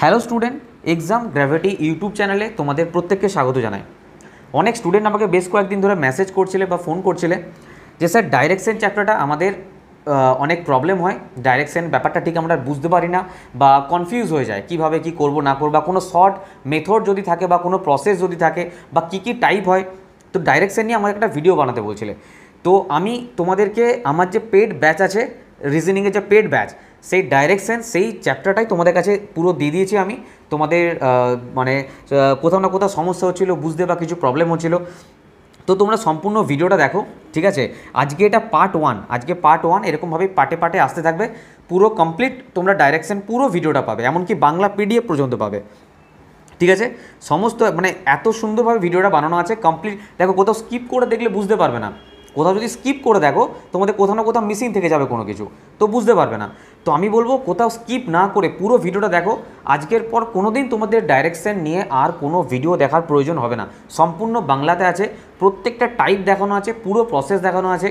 Hello student exam gravity YouTube চ্যানেলে তোমাদের প্রত্যেককে স্বাগত জানাই অনেক স্টুডেন্ট আমাকে বেশ কয়েকদিন ধরে মেসেজ করছিলে বা ফোন করছিলে যে স্যার ডাইরেকশন চ্যাপ্টারটা আমাদের অনেক প্রবলেম হয় ডাইরেকশন ব্যাপারটা ঠিক আমরা বুঝতে পারি না বা কনফিউজ হয়ে যায় কিভাবে কি করব না করব বা কোনো শর্ট মেথড যদি থাকে বা কোনো প্রসেস যদি থাকে বা কি কি টাইপ হয় তো ডাইরেকশন নিয়ে আমার একটা ভিডিও বানাতে বলছিলে তো আমি তোমাদেরকে আমার যে পেড ব্যাচ আছে রিজনিংয়ের যে পেড ব্যাচ সেই ডাইরেকশান সেই চ্যাপ্টারটাই তোমাদের কাছে পুরো দিয়ে দিয়েছি আমি তোমাদের মানে কোথাও না কোথাও সমস্যা হচ্ছিলো বুঝতে বা কিছু প্রবলেম হচ্ছিল তো তোমরা সম্পূর্ণ ভিডিওটা দেখো ঠিক আছে আজকে এটা পার্ট ওয়ান আজকে পার্ট ওয়ান এরকমভাবে পার্টে পার্টে আসতে থাকবে পুরো কমপ্লিট তোমরা ডাইরেকশান পুরো ভিডিওটা পাবে এমনকি বাংলা পিডিএফ পর্যন্ত পাবে ঠিক আছে সমস্ত মানে এত সুন্দরভাবে ভিডিওটা বানানো আছে কমপ্লিট দেখো কোথাও স্কিপ করে দেখলে বুঝতে পারবে না কোথাও যদি স্কিপ করে দেখো তোমাদের কোথাও না কোথাও মিসিং থেকে যাবে কোনো কিছু তো বুঝতে পারবে না তো আমি বলবো কোথাও স্কিপ না করে পুরো ভিডিওটা দেখো আজকের পর কোনো দিন তোমাদের ডাইরেকশান নিয়ে আর কোনো ভিডিও দেখার প্রয়োজন হবে না সম্পূর্ণ বাংলাতে আছে প্রত্যেকটা টাইপ দেখানো আছে পুরো প্রসেস দেখানো আছে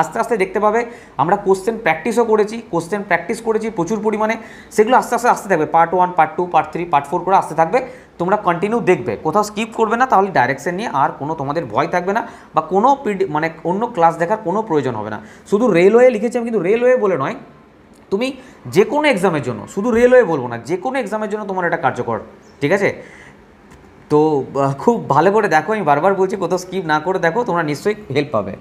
আস্তে আস্তে দেখতে পাবে আমরা কোশ্চেন প্র্যাকটিসও করেছি কোশ্চেন প্র্যাকটিস করেছি প্রচুর পরিমাণে সেগুলো আস্তে আস্তে আসতে থাকবে part one part two part three part four করে আসতে থাকবে তোমরা কন্টিনিউ দেখবে কোথাও স্কিপ করবে না তাহলে ডাইরেকশন নিয়ে আর কোনো তোমাদের ভয় থাকবে না বা কোনো মানে অন্য ক্লাস দেখার কোনো প্রয়োজন হবে না শুধু রেলওয়ে লিখেছি আমি কিন্তু রেলওয়ে বলে নয় তুমি যে কোনো এক্সামের জন্য শুধু রেলওয়ে বলবো না যে কোনো এক্সামের জন্য তোমার এটা কার্যকর ঠিক আছে তো খুব ভালো করে দেখো আমি বারবার বলছি কোথাও স্কিপ না করে দেখো তোমরা নিশ্চয়ই হেল্প পাবে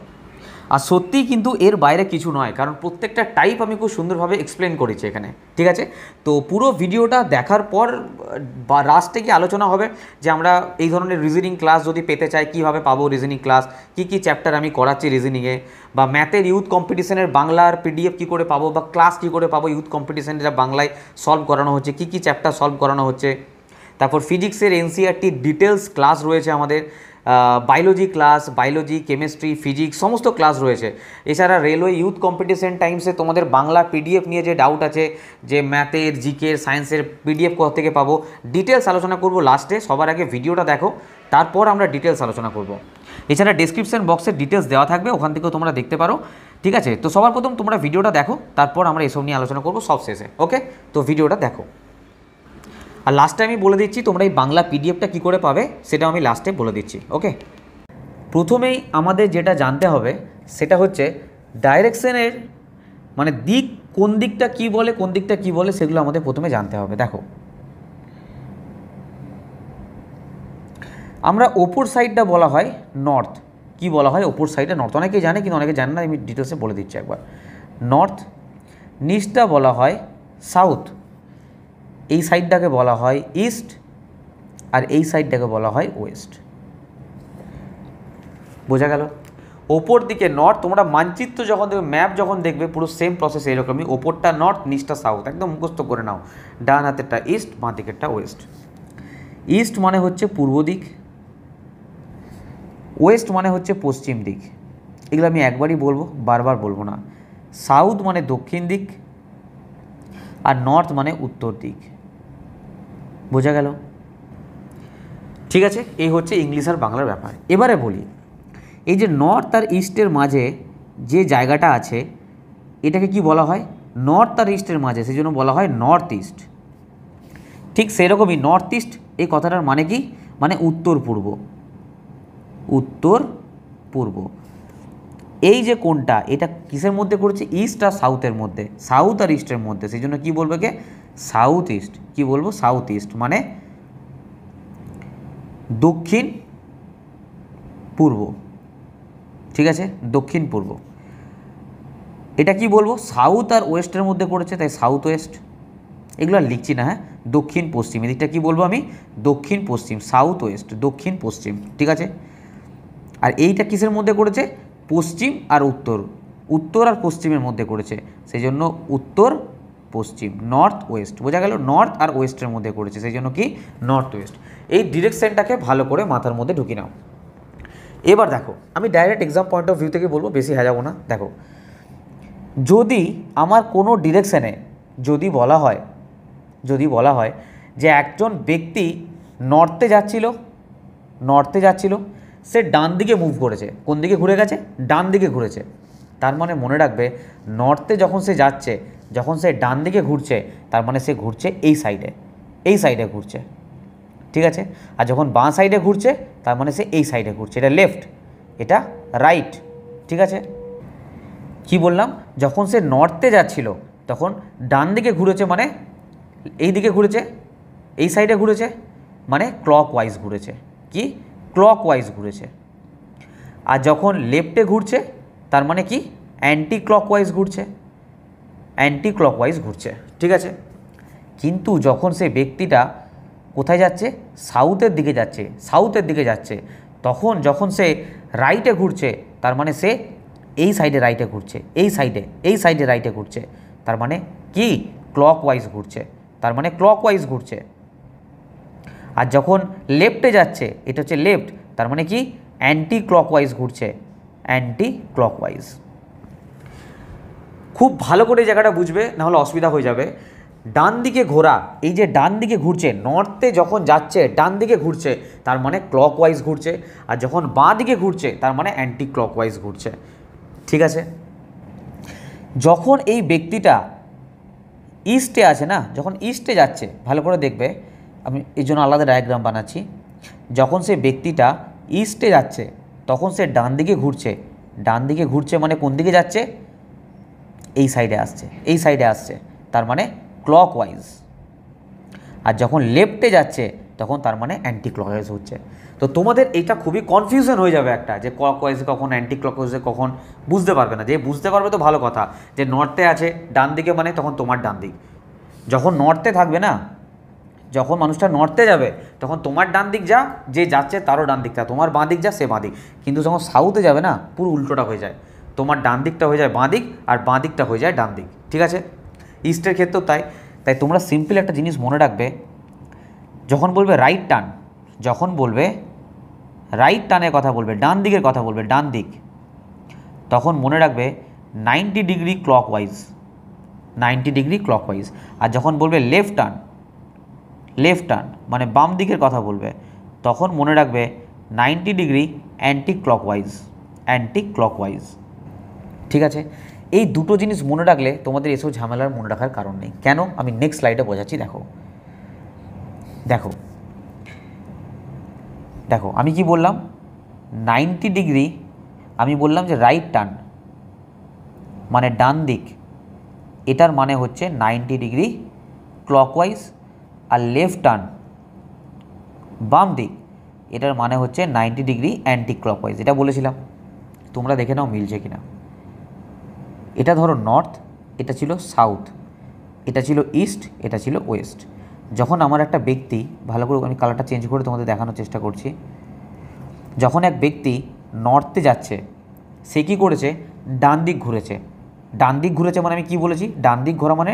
আর সত্যি কিন্তু এর বাইরে কিছু নয় কারণ প্রত্যেকটা টাইপ আমি খুব সুন্দরভাবে এক্সপ্লেন করেছি এখানে ঠিক আছে তো পুরো ভিডিওটা দেখার পর বা রাস্টে কি আলোচনা হবে যে আমরা এই ধরনের রিজনিং ক্লাস যদি পেতে চাই কীভাবে পাবো রিজনিং ক্লাস কি কি চ্যাপ্টার আমি করাচ্ছি রিজনিংয়ে বা ম্যাথের ইউথ কম্পিটিশনের বাংলার পিডিএফ কী করে পাবো বা ক্লাস কী করে পাবো ইউথ কম্পিটিশান যা বাংলায় সলভ করানো হচ্ছে কী কী চ্যাপ্টার সলভ করানো হচ্ছে তারপর ফিজিক্সের এনসিআরটি ডিটেলস ক্লাস রয়েছে আমাদের biology class biology chemistry physics সমস্ত ক্লাস রয়েছে এছাড়া রেলওয়ে ইউথ কম্পিটিশন টাইমসে তোমাদের বাংলা পিডিএফ নিয়ে যে ডাউট আছে যে ম্যাথের জিকে সায়েন্সের পিডিএফ কোথা থেকে পাবো ডিটেলস আলোচনা করব লাস্টে সবার আগে ভিডিওটা দেখো তারপর আমরা ডিটেলস আলোচনা করব এছাড়া ডিসক্রিপশন বক্সের ডিটেলস দেওয়া থাকবে ওখান থেকেও তোমরা দেখতে পারো ঠিক আছে তো সবার প্রথম তোমরা ভিডিওটা দেখো তারপর আমরা এসব নিয়ে আলোচনা করবো সব শেষে ওকে তো ভিডিওটা দেখো আর লাস্টে আমি বলে দিচ্ছি তোমরা এই বাংলা পিডিএফটা কী করে পাবে সেটাও আমি লাস্টে বলে দিচ্ছি ওকে প্রথমেই আমাদের যেটা জানতে হবে সেটা হচ্ছে ডাইরেকশনের মানে দিক কোন দিকটা কি বলে কোন দিকটা কি বলে সেগুলো আমাদের প্রথমে জানতে হবে দেখো আমরা ওপর সাইডটা বলা হয় নর্থ কি বলা হয় ওপর সাইডটা নর্থ অনেকেই জানে কিন্তু অনেকে জানে না আমি ডিটেলসে বলে দিচ্ছি একবার নর্থ নিচটা বলা হয় সাউথ এই সাইডটাকে বলা হয় ইস্ট আর এই সাইডটাকে বলা হয় ওয়েস্ট বোঝা গেল ওপর দিকে নর্থ তোমরা মানচিত্র যখন দেখবে ম্যাপ যখন দেখবে পুরো সেম প্রসেস এইরকমই ওপরটা নর্থ নিচটা সাউথ একদম মুখস্থ করে নাও ডান হাতেরটা ইস্ট বাঁ দিকেরটা ওয়েস্ট ইস্ট মানে হচ্ছে পূর্ব দিক ওয়েস্ট মানে হচ্ছে পশ্চিম দিক এগুলো আমি একবারই বলবো বারবার বলবো না সাউথ মানে দক্ষিণ দিক আর নর্থ মানে উত্তর দিক বোঝা গেল ঠিক আছে এই হচ্ছে ইংলিশ আর বাংলার ব্যাপার এবারে বলি এই যে নর্থ আর ইস্টের মাঝে যে জায়গাটা আছে এটাকে কি বলা হয় নর্থ আর ইস্টের মাঝে সেই জন্য বলা হয় নর্থ ইস্ট ঠিক সেরকমই নর্থ ইস্ট এই কথাটার মানে কি মানে উত্তর পূর্ব উত্তর পূর্ব এই যে কোনটা এটা কিসের মধ্যে করছে ইস্ট আর সাউথের মধ্যে সাউথ আর ইস্টের মধ্যে সেই জন্য কী বলবে কে সাউথ ইস্ট কি বলবো সাউথ ইস্ট মানে দক্ষিণ পূর্ব ঠিক আছে দক্ষিণ পূর্ব এটা কি বলবো সাউথ আর ওয়েস্টের মধ্যে পড়েছে তাই সাউথ ওয়েস্ট এগুলো আর লিখছি না হ্যাঁ দক্ষিণ পশ্চিম এদিকটা কি বলবো আমি দক্ষিণ পশ্চিম সাউথ ওয়েস্ট দক্ষিণ পশ্চিম ঠিক আছে আর এইটা কিসের মধ্যে করেছে পশ্চিম আর উত্তর উত্তর আর পশ্চিমের মধ্যে করেছে সেই জন্য উত্তর পশ্চিম নর্থ ওয়েস্ট বোঝা গেল নর্থ আর ওয়েস্টের মধ্যে করেছে সেই জন্য কি নর্থ ওয়েস্ট এই ডিরেকশানটাকে ভালো করে মাথার মধ্যে ঢুকি নাও এবার দেখো আমি direct exam point of view থেকে বলবো বেশি হাজাবো না দেখো যদি আমার কোনো ডিরেকশানে যদি বলা হয় যদি বলা হয় যে একজন ব্যক্তি নর্থে যাচ্ছিল নর্থে যাচ্ছিল সে ডান দিকে মুভ করেছে কোন দিকে ঘুরে গেছে ডান দিকে ঘুরেছে তার মানে মনে রাখবে নর্থে যখন সে যাচ্ছে যখন সে ডান দিকে ঘুরছে তার মানে সে ঘুরছে এই সাইডে এই সাইডে ঘুরছে ঠিক আছে আর যখন বাঁ সাইডে ঘুরছে তার মানে সে এই সাইডে ঘুরছে এটা লেফট এটা রাইট ঠিক আছে কি বললাম যখন সে নর্থে যাচ্ছিল তখন ডান দিকে ঘুরেছে মানে এই দিকে ঘুরেছে এই সাইডে ঘুরেছে মানে ক্লক ওয়াইজ ঘুরেছে কি ক্লক ওয়াইজ ঘুরেছে আর যখন লেফটে ঘুরছে তার মানে কি অ্যান্টি ক্লক ওয়াইজ ঘুরছে অ্যান্টি ক্লকওয়াইজ ঘুরছে ঠিক আছে কিন্তু যখন সে ব্যক্তিটা কোথায় যাচ্ছে সাউথের দিকে যাচ্ছে সাউথের দিকে যাচ্ছে তখন যখন সে রাইটে ঘুরছে তার মানে সে এই সাইডে রাইটে ঘুরছে এই সাইডে এই সাইডে রাইটে ঘুরছে তার মানে কি ক্লকওয়াইজ ঘুরছে তার মানে ক্লকওয়াইজ ঘুরছে আর যখন লেফটে যাচ্ছে এটা হচ্ছে লেফট তার মানে কি অ্যান্টি ক্লকওয়াইজ ঘুরছে অ্যান্টি ক্লকওয়াইজ খুব ভালো করে জায়গাটা বুঝবে নাহলে অসুবিধা হয়ে যাবে ডান দিকে ঘোরা এই যে ডান দিকে ঘুরছে নর্থে যখন যাচ্ছে ডান দিকে ঘুরছে তার মানে ক্লকওয়াইজ ঘুরছে আর যখন বাঁ দিকে ঘুরছে তার মানে অ্যান্টি ক্লকওয়াইজ ঘুরছে ঠিক আছে যখন এই ব্যক্তিটা ইস্টে আছে না যখন ইস্টে যাচ্ছে ভালো করে দেখবে আমি এই জন্য আলাদা ডায়াগ্রাম বানাচ্ছি যখন সে ব্যক্তিটা ইস্টে যাচ্ছে তখন সে ডান দিকে ঘুরছে ডান দিকে ঘুরছে মানে কোন দিকে যাচ্ছে এই সাইডে আসছে এই সাইডে আসছে তার মানে ক্লক ওয়াইজ আর যখন লেফটে যাচ্ছে তখন তার মানে অ্যান্টি ক্লকওয়াইজ হচ্ছে তো তোমাদের এটা খুবই কনফিউশন হয়ে যাবে একটা যে ক্লক ওয়াইজ কখন অ্যান্টি ক্লক ওয়াইজে কখন বুঝতে পারবে না যে বুঝতে পারবে তো ভালো কথা যে নর্থে আছে ডান দিকে মানে তখন তোমার ডান দিক যখন নর্থে থাকবে না যখন মানুষটা নর্থে যাবে তখন তোমার ডান দিক যা যে যাচ্ছে তারও ডান দিকটা তোমার বাঁ দিক যা সে বাঁ দিক কিন্তু যখন সাউথে যাবে না পুরো উল্টোটা হয়ে যায় তোমার ডান দিকটা হয়ে যায় বাঁ দিক আর বাঁ দিকটা হয়ে যায় ডান দিক ঠিক আছে ইস্টের ক্ষেত্রেও তাই তাই তোমরা সিম্পল একটা জিনিস মনে রাখবে যখন বলবে রাইট টান যখন বলবে রাইট টানের কথা বলবে ডান দিকের কথা বলবে ডান দিক তখন মনে রাখবে ninety degree clock wise ninety degree clock wise আর যখন বলবে লেফট টার্ন লেফট টার্ন মানে বাম দিকের কথা বলবে তখন মনে রাখবে ninety degree anti wise anti wise ঠিক আছে এই দুটো জিনিস মনে রাখলে তোমাদের এসব ঝামেলার মনে রাখার কারণ নেই কেন আমি নেক্সট স্লাইডে বোঝাচ্ছি দেখো দেখো দেখো আমি কি বললাম নাইনটি ডিগ্রি আমি বললাম যে রাইট টার্ন মানে ডান দিক এটার মানে হচ্ছে নাইনটি ডিগ্রি ক্লকওয়াইজ আর লেফট টার্ন বাম দিক এটার মানে হচ্ছে নাইনটি ডিগ্রি অ্যান্টি ক্লকওয়াইজ এটা বলেছিলাম তোমরা দেখে নাও মিলছে কিনা এটা ধরো নর্থ এটা ছিল সাউথ এটা ছিল ইস্ট এটা ছিল ওয়েস্ট যখন আমার একটা ব্যক্তি ভালো করে আমি কালারটা চেঞ্জ করে তোমাদের দেখানোর চেষ্টা করছি যখন এক ব্যক্তি নর্থে যাচ্ছে সে কী করেছে ডান দিক ঘুরেছে ডান দিক ঘুরেছে মানে আমি কি বলেছি ডান দিক ঘোরা মানে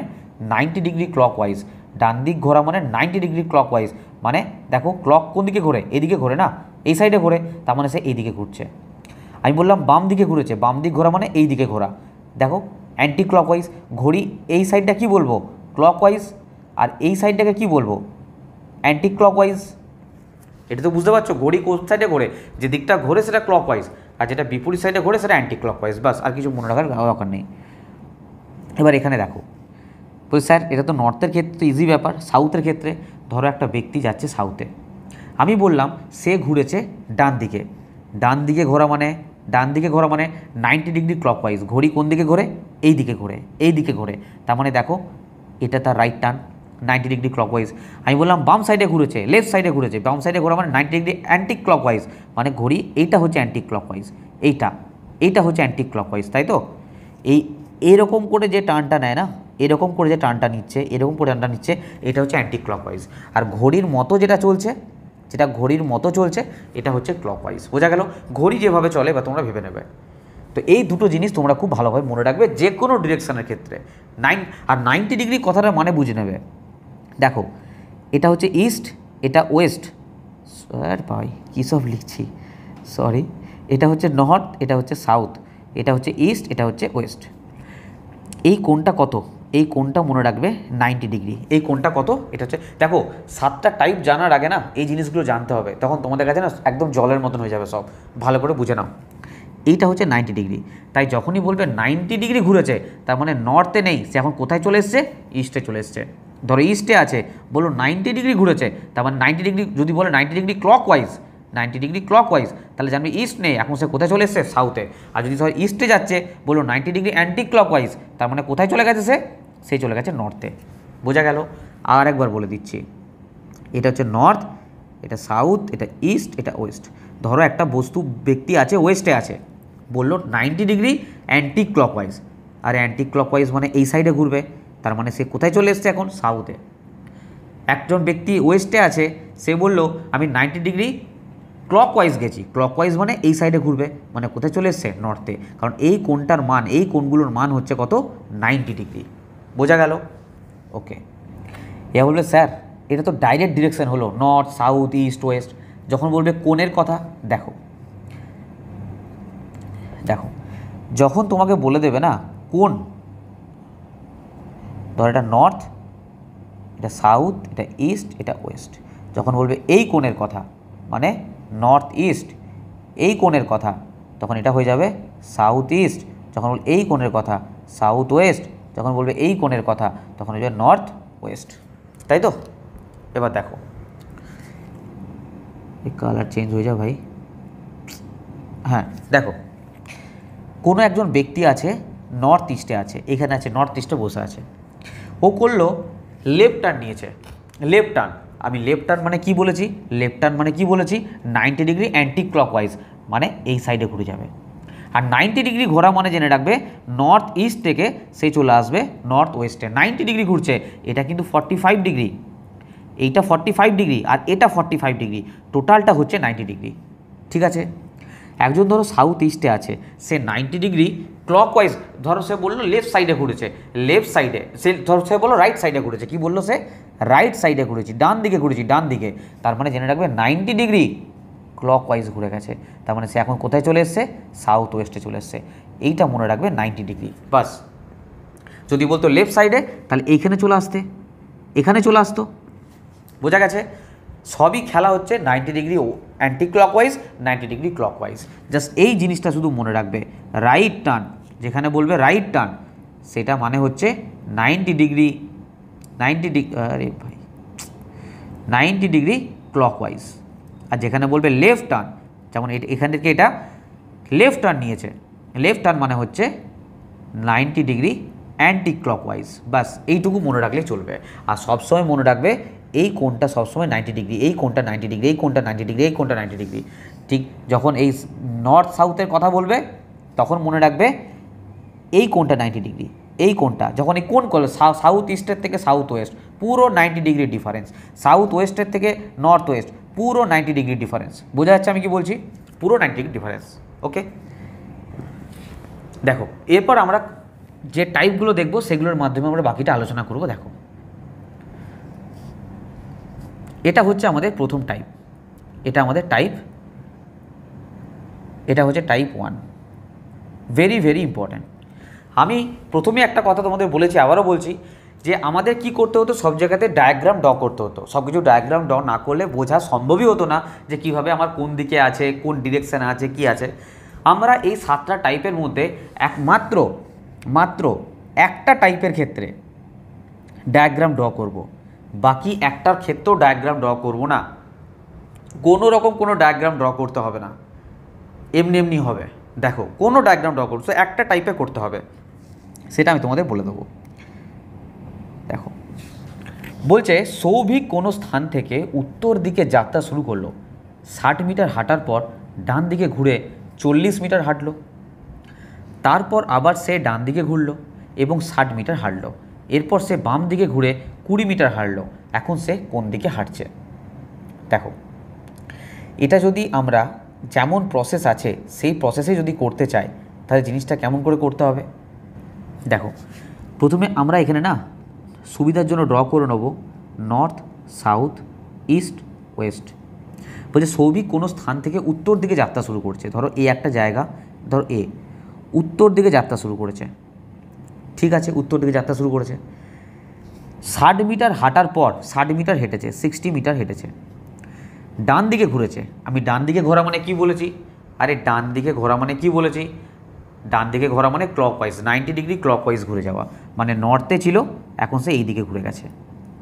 নাইনটি ডিগ্রি ক্লক ওয়াইজ ডান দিক ঘোরা মানে নাইনটি ডিগ্রি ক্লক ওয়াইজ মানে দেখো ক্লক কোন দিকে ঘোরে এদিকে ঘোরে না এই সাইডে ঘোরে তার মানে সে এইদিকে ঘুরছে আমি বললাম বাম দিকে ঘুরেছে বাম দিক ঘোরা মানে এই দিকে ঘোরা দেখো অ্যান্টি ক্লকওয়াইজ ঘড়ি এই সাইডটা কি বলবো ক্লকওয়াইজ আর এই সাইডটাকে কি বলবো অ্যান্টি ক্লকওয়াইজ এটা তো বুঝতে পারছো ঘড়ি কোন সাইডে ঘোরে যে দিকটা ঘোরে সেটা ক্লকওয়াইজ আর যেটা বিপরীত সাইডে ঘোরে সেটা অ্যান্টি ক্লকওয়াইজ বাস আর কিছু মনে রাখার দরকার নেই এবার এখানে দেখো বলি স্যার এটা তো নর্থের ক্ষেত্রে তো ইজি ব্যাপার সাউথের ক্ষেত্রে ধরো একটা ব্যক্তি যাচ্ছে সাউথে আমি বললাম সে ঘুরেছে ডান দিকে ডান দিকে ঘোরা মানে ডান দিকে ঘোরা মানে নাইনটি ডিগ্রি ক্লকওয়াইজ ঘড়ি কোন দিকে ঘোরে এই দিকে ঘোরে এই দিকে ঘোরে তার মানে দেখো এটা তার right turn ninety degree clockwise আমি বললাম বাম সাইডে ঘুরেছে লেফট সাইডে ঘুরেছে বাম সাইডে ঘোরা মানে নাইনটি ডিগ্রি অ্যান্টি ক্লকওয়াইজ মানে ঘড়ি এইটা হচ্ছে অ্যান্টি ক্লকওয়াইজ এইটা এইটা হচ্ছে অ্যান্টি ক্লকওয়াইজ তাই তো এই এরকম করে যে টার্নটা নেয় না এরকম করে যে টার্নটা নিচ্ছে এরকম করে টার্নটা নিচ্ছে এটা হচ্ছে অ্যান্টি ক্লকওয়াইজ আর ঘড়ির মতো যেটা চলছে যেটা ঘড়ির মতো চলছে এটা হচ্ছে ক্লকওয়াইজ বোঝা গেল ঘড়ি যেভাবে চলে বা তোমরা ভেবে নেবে তো এই দুটো জিনিস তোমরা খুব ভালোভাবে মনে রাখবে যে কোনো ডিরেকশানের ক্ষেত্রে নাইন আর নাইনটি ডিগ্রি কথাটা মানে বুঝে নেবে দেখো এটা হচ্ছে ইস্ট এটা ওয়েস্ট স্যার ভাই কী সব লিখছি সরি এটা হচ্ছে নর্থ এটা হচ্ছে সাউথ এটা হচ্ছে ইস্ট এটা হচ্ছে ওয়েস্ট এই কোনটা কত এই কোনটা মনে রাখবে নাইনটি ডিগ্রি এই কোনটা কত এটা হচ্ছে দেখো সাতটা টাইপ জানার আগে না এই জিনিসগুলো জানতে হবে তখন তোমাদের কাছে না একদম জলের মতন হয়ে যাবে সব ভালো করে বুঝে নাও এইটা হচ্ছে নাইনটি ডিগ্রি তাই যখনই বলবে নাইনটি ডিগ্রি ঘুরেছে তার মানে নর্থে নেই সে এখন কোথায় চলে এসছে ইস্টে চলে এসছে ধরো ইস্টে আছে বলো নাইনটি ডিগ্রি ঘুরেছে তার মানে নাইনটি ডিগ্রি যদি বলে ninety degree clock wise ninety degree clockwise তাহলে জানবে ইস্ট নেই এখন সে কোথায় চলে এসছে সাউথে আর যদি ধর ইস্টে যাচ্ছে বললো ninety degree anticlockwise তার মানে কোথায় চলে গেছে সে সে চলে গেছে নর্থে বোঝা গেল আর একবার বলে দিচ্ছি এটা হচ্ছে নর্থ এটা সাউথ এটা ইস্ট এটা ওয়েস্ট ধরো একটা বস্তু ব্যক্তি আছে ওয়েস্টে আছে বললো ninety degree clock wise আর অ্যান্টি ক্লক ওয়াইজ মানে এই সাইডে ঘুরবে তার মানে সে কোথায় চলে এসছে এখন সাউথে একজন ব্যক্তি ওয়েস্টে আছে সে বলল আমি নাইনটি ডিগ্রি ক্লকওয়াইজ গেছি ক্লকওয়াইজ মানে এই সাইডে ঘুরবে মানে কোথায় চলে এসছে নর্থে কারণ এই কোনটার মান এই কোনগুলোর মান হচ্ছে কত নাইনটি ডিগ্রি বোঝা গেল ওকে এ বলবে স্যার এটা তো ডাইরেক্ট ডিরেকশান হলো নর্থ সাউথ ইস্ট ওয়েস্ট যখন বলবে কোনের কথা দেখো দেখো যখন তোমাকে বলে দেবে না কোন ধর এটা নর্থ এটা সাউথ এটা ইস্ট এটা ওয়েস্ট যখন বলবে এই কোনের কথা মানে নর্থ ইস্ট এই কোণের কথা তখন এটা হয়ে যাবে সাউথ ইস্ট যখন বলবে এই কোণের কথা সাউথ ওয়েস্ট যখন বলবে এই কোণের কথা তখন হয়ে যাবে নর্থ ওয়েস্ট তাই তো এবার দেখো এই কালার চেঞ্জ হয়ে যা ভাই হ্যাঁ দেখো কোনো একজন ব্যক্তি আছে নর্থ ইস্টে আছে এখানে আছে নর্থ ইস্টে বসে আছে ও করলো লেফট টার্ন নিয়েছে লেফট টার্ন আমি লেফট টার্ন মানে কি বলেছি লেফট টার্ন মানে কি বলেছি নাইনটি ডিগ্রি অ্যান্টি ক্লকওয়াইজ মানে এই সাইডে ঘুরে যাবে আর নাইনটি ডিগ্রি ঘোরা মানে জেনে রাখবে নর্থ ইস্ট থেকে সে চলে আসবে নর্থ ওয়েস্টে নাইনটি ডিগ্রি ঘুরছে এটা কিন্তু ফর্টি ফাইভ ডিগ্রি এইটা ফর্টি ফাইভ ডিগ্রি আর এটা ফর্টি ফাইভ ডিগ্রি টোটালটা হচ্ছে নাইনটি ডিগ্রি ঠিক আছে একজন ধরো সাউথ ইস্টে আছে সে নাইনটি ডিগ্রি ক্লকওয়াইজ ধরো সে বললো লেফট সাইডে ঘুরেছে লেফট সাইডে সে ধরো সে বললো রাইট সাইডে ঘুরেছে কি বললো সে রাইট সাইডে ঘুরেছি ডান দিকে ঘুরেছি ডান দিকে তার মানে জেনে রাখবে নাইনটি ডিগ্রি ক্লক ওয়াইজ ঘুরে গেছে তার মানে সে এখন কোথায় চলে এসছে সাউথ ওয়েস্টে চলে এসছে এইটা মনে রাখবে নাইনটি ডিগ্রি বাস যদি বলতো লেফট সাইডে তাহলে এইখানে চলে আসতে এখানে চলে আসতো বোঝা গেছে সবই খেলা হচ্ছে ninety degree clock wise ninety degree clockwise just এই জিনিসটা শুধু মনে রাখবে রাইট টার্ন যেখানে বলবে রাইট টার্ন সেটা মানে হচ্ছে নাইনটি ডিগ্রি নাইনটি ডিগ্রি আরে ভাই নাইনটি ডিগ্রি ক্লকওয়াইজ আর যেখানে বলবে লেফট টার্ন যেমন এখান থেকে এটা লেফট টার্ন নিয়েছে লেফট টার্ন মানে হচ্ছে নাইনটি ডিগ্রি অ্যান্টি ক্লকওয়াইজ বাস এইটুকু মনে রাখলে চলবে আর সবসময় মনে রাখবে এই কোনটা সবসময় নাইনটি ডিগ্রি এই কোনটা নাইনটি ডিগ্রি এই কোনটা নাইনটি ডিগ্রি এই কোনটা নাইনটি ডিগ্রি ঠিক যখন এই নর্থ সাউথের কথা বলবে তখন মনে রাখবে এই কোনটা নাইনটি ডিগ্রি এই কোনটা যখন এই কোন করলো সাউথ ইস্টের থেকে সাউথ ওয়েস্ট পুরো নাইনটি ডিগ্রি ডিফারেন্স সাউথ ওয়েস্টের থেকে নর্থ ওয়েস্ট পুরো নাইনটি ডিগ্রি ডিফারেন্স বোঝা যাচ্ছে আমি কি বলছি পুরো নাইনটি ডিগ্রি ডিফারেন্স ওকে দেখো এরপর আমরা যে টাইপগুলো দেখব সেগুলোর মাধ্যমে আমরা বাকিটা আলোচনা করব দেখো এটা হচ্ছে আমাদের প্রথম টাইপ এটা আমাদের টাইপ এটা হচ্ছে type one very very important আমি প্রথমে একটা কথা তোমাদের বলেছি আবারও বলছি যে আমাদের কি করতে হতো সব জায়গাতে ডায়াগ্রাম ড করতে হতো সব কিছু ডায়াগ্রাম ড না করলে বোঝা সম্ভবই হতো না যে কিভাবে আমার কোন দিকে আছে কোন ডিরেকশানে আছে কি আছে আমরা এই সাতটা টাইপের মধ্যে একমাত্র মাত্র একটা টাইপের ক্ষেত্রে ডায়াগ্রাম ড্র করব। বাকি একটার ক্ষেত্রেও ডায়াগ্রাম ড্র করব না কোনো রকম কোনো ডায়াগ্রাম ড্র করতে হবে না এমনি এমনি হবে দেখো কোনো ডায়াগ্রাম ড্র করছো একটা টাইপে করতে হবে সেটা আমি তোমাদের বলে দেবো দেখো বলছে সৌভিক কোনো স্থান থেকে উত্তর দিকে যাত্রা শুরু করলো ষাট মিটার হাঁটার পর ডান দিকে ঘুরে চল্লিশ মিটার হাঁটল তারপর আবার সে ডান দিকে ঘুরল এবং ষাট মিটার হাঁটল এরপর সে বাম দিকে ঘুরে কুড়ি মিটার হাঁটল এখন সে কোন দিকে হাঁটছে দেখো এটা যদি আমরা যেমন প্রসেস আছে সেই প্রসেসে যদি করতে চাই তাহলে জিনিসটা কেমন করে করতে হবে দেখো প্রথমে আমরা এখানে না সুবিধার জন্য ড্র করে নেব নর্থ সাউথ ইস্ট ওয়েস্ট বলছে সৌভিক কোনো স্থান থেকে উত্তর দিকে যাত্রা শুরু করছে ধরো এ একটা জায়গা ধরো এ উত্তর দিকে যাত্রা শুরু করেছে ঠিক আছে উত্তর দিকে যাত্রা শুরু করেছে ষাট মিটার হাঁটার পর ষাট মিটার হেঁটেছে সিক্সটি মিটার হেঁটেছে ডান দিকে ঘুরেছে আমি ডান দিকে ঘোরা মানে কি বলেছি আরে ডান দিকে ঘোরা মানে কি বলেছি ডান দিকে ঘোরা মানে ক্লকওয়াইজ নাইনটি ডিগ্রি ক্লকওয়াইজ ঘুরে যাওয়া মানে নর্থে ছিল এখন সে এই দিকে ঘুরে গেছে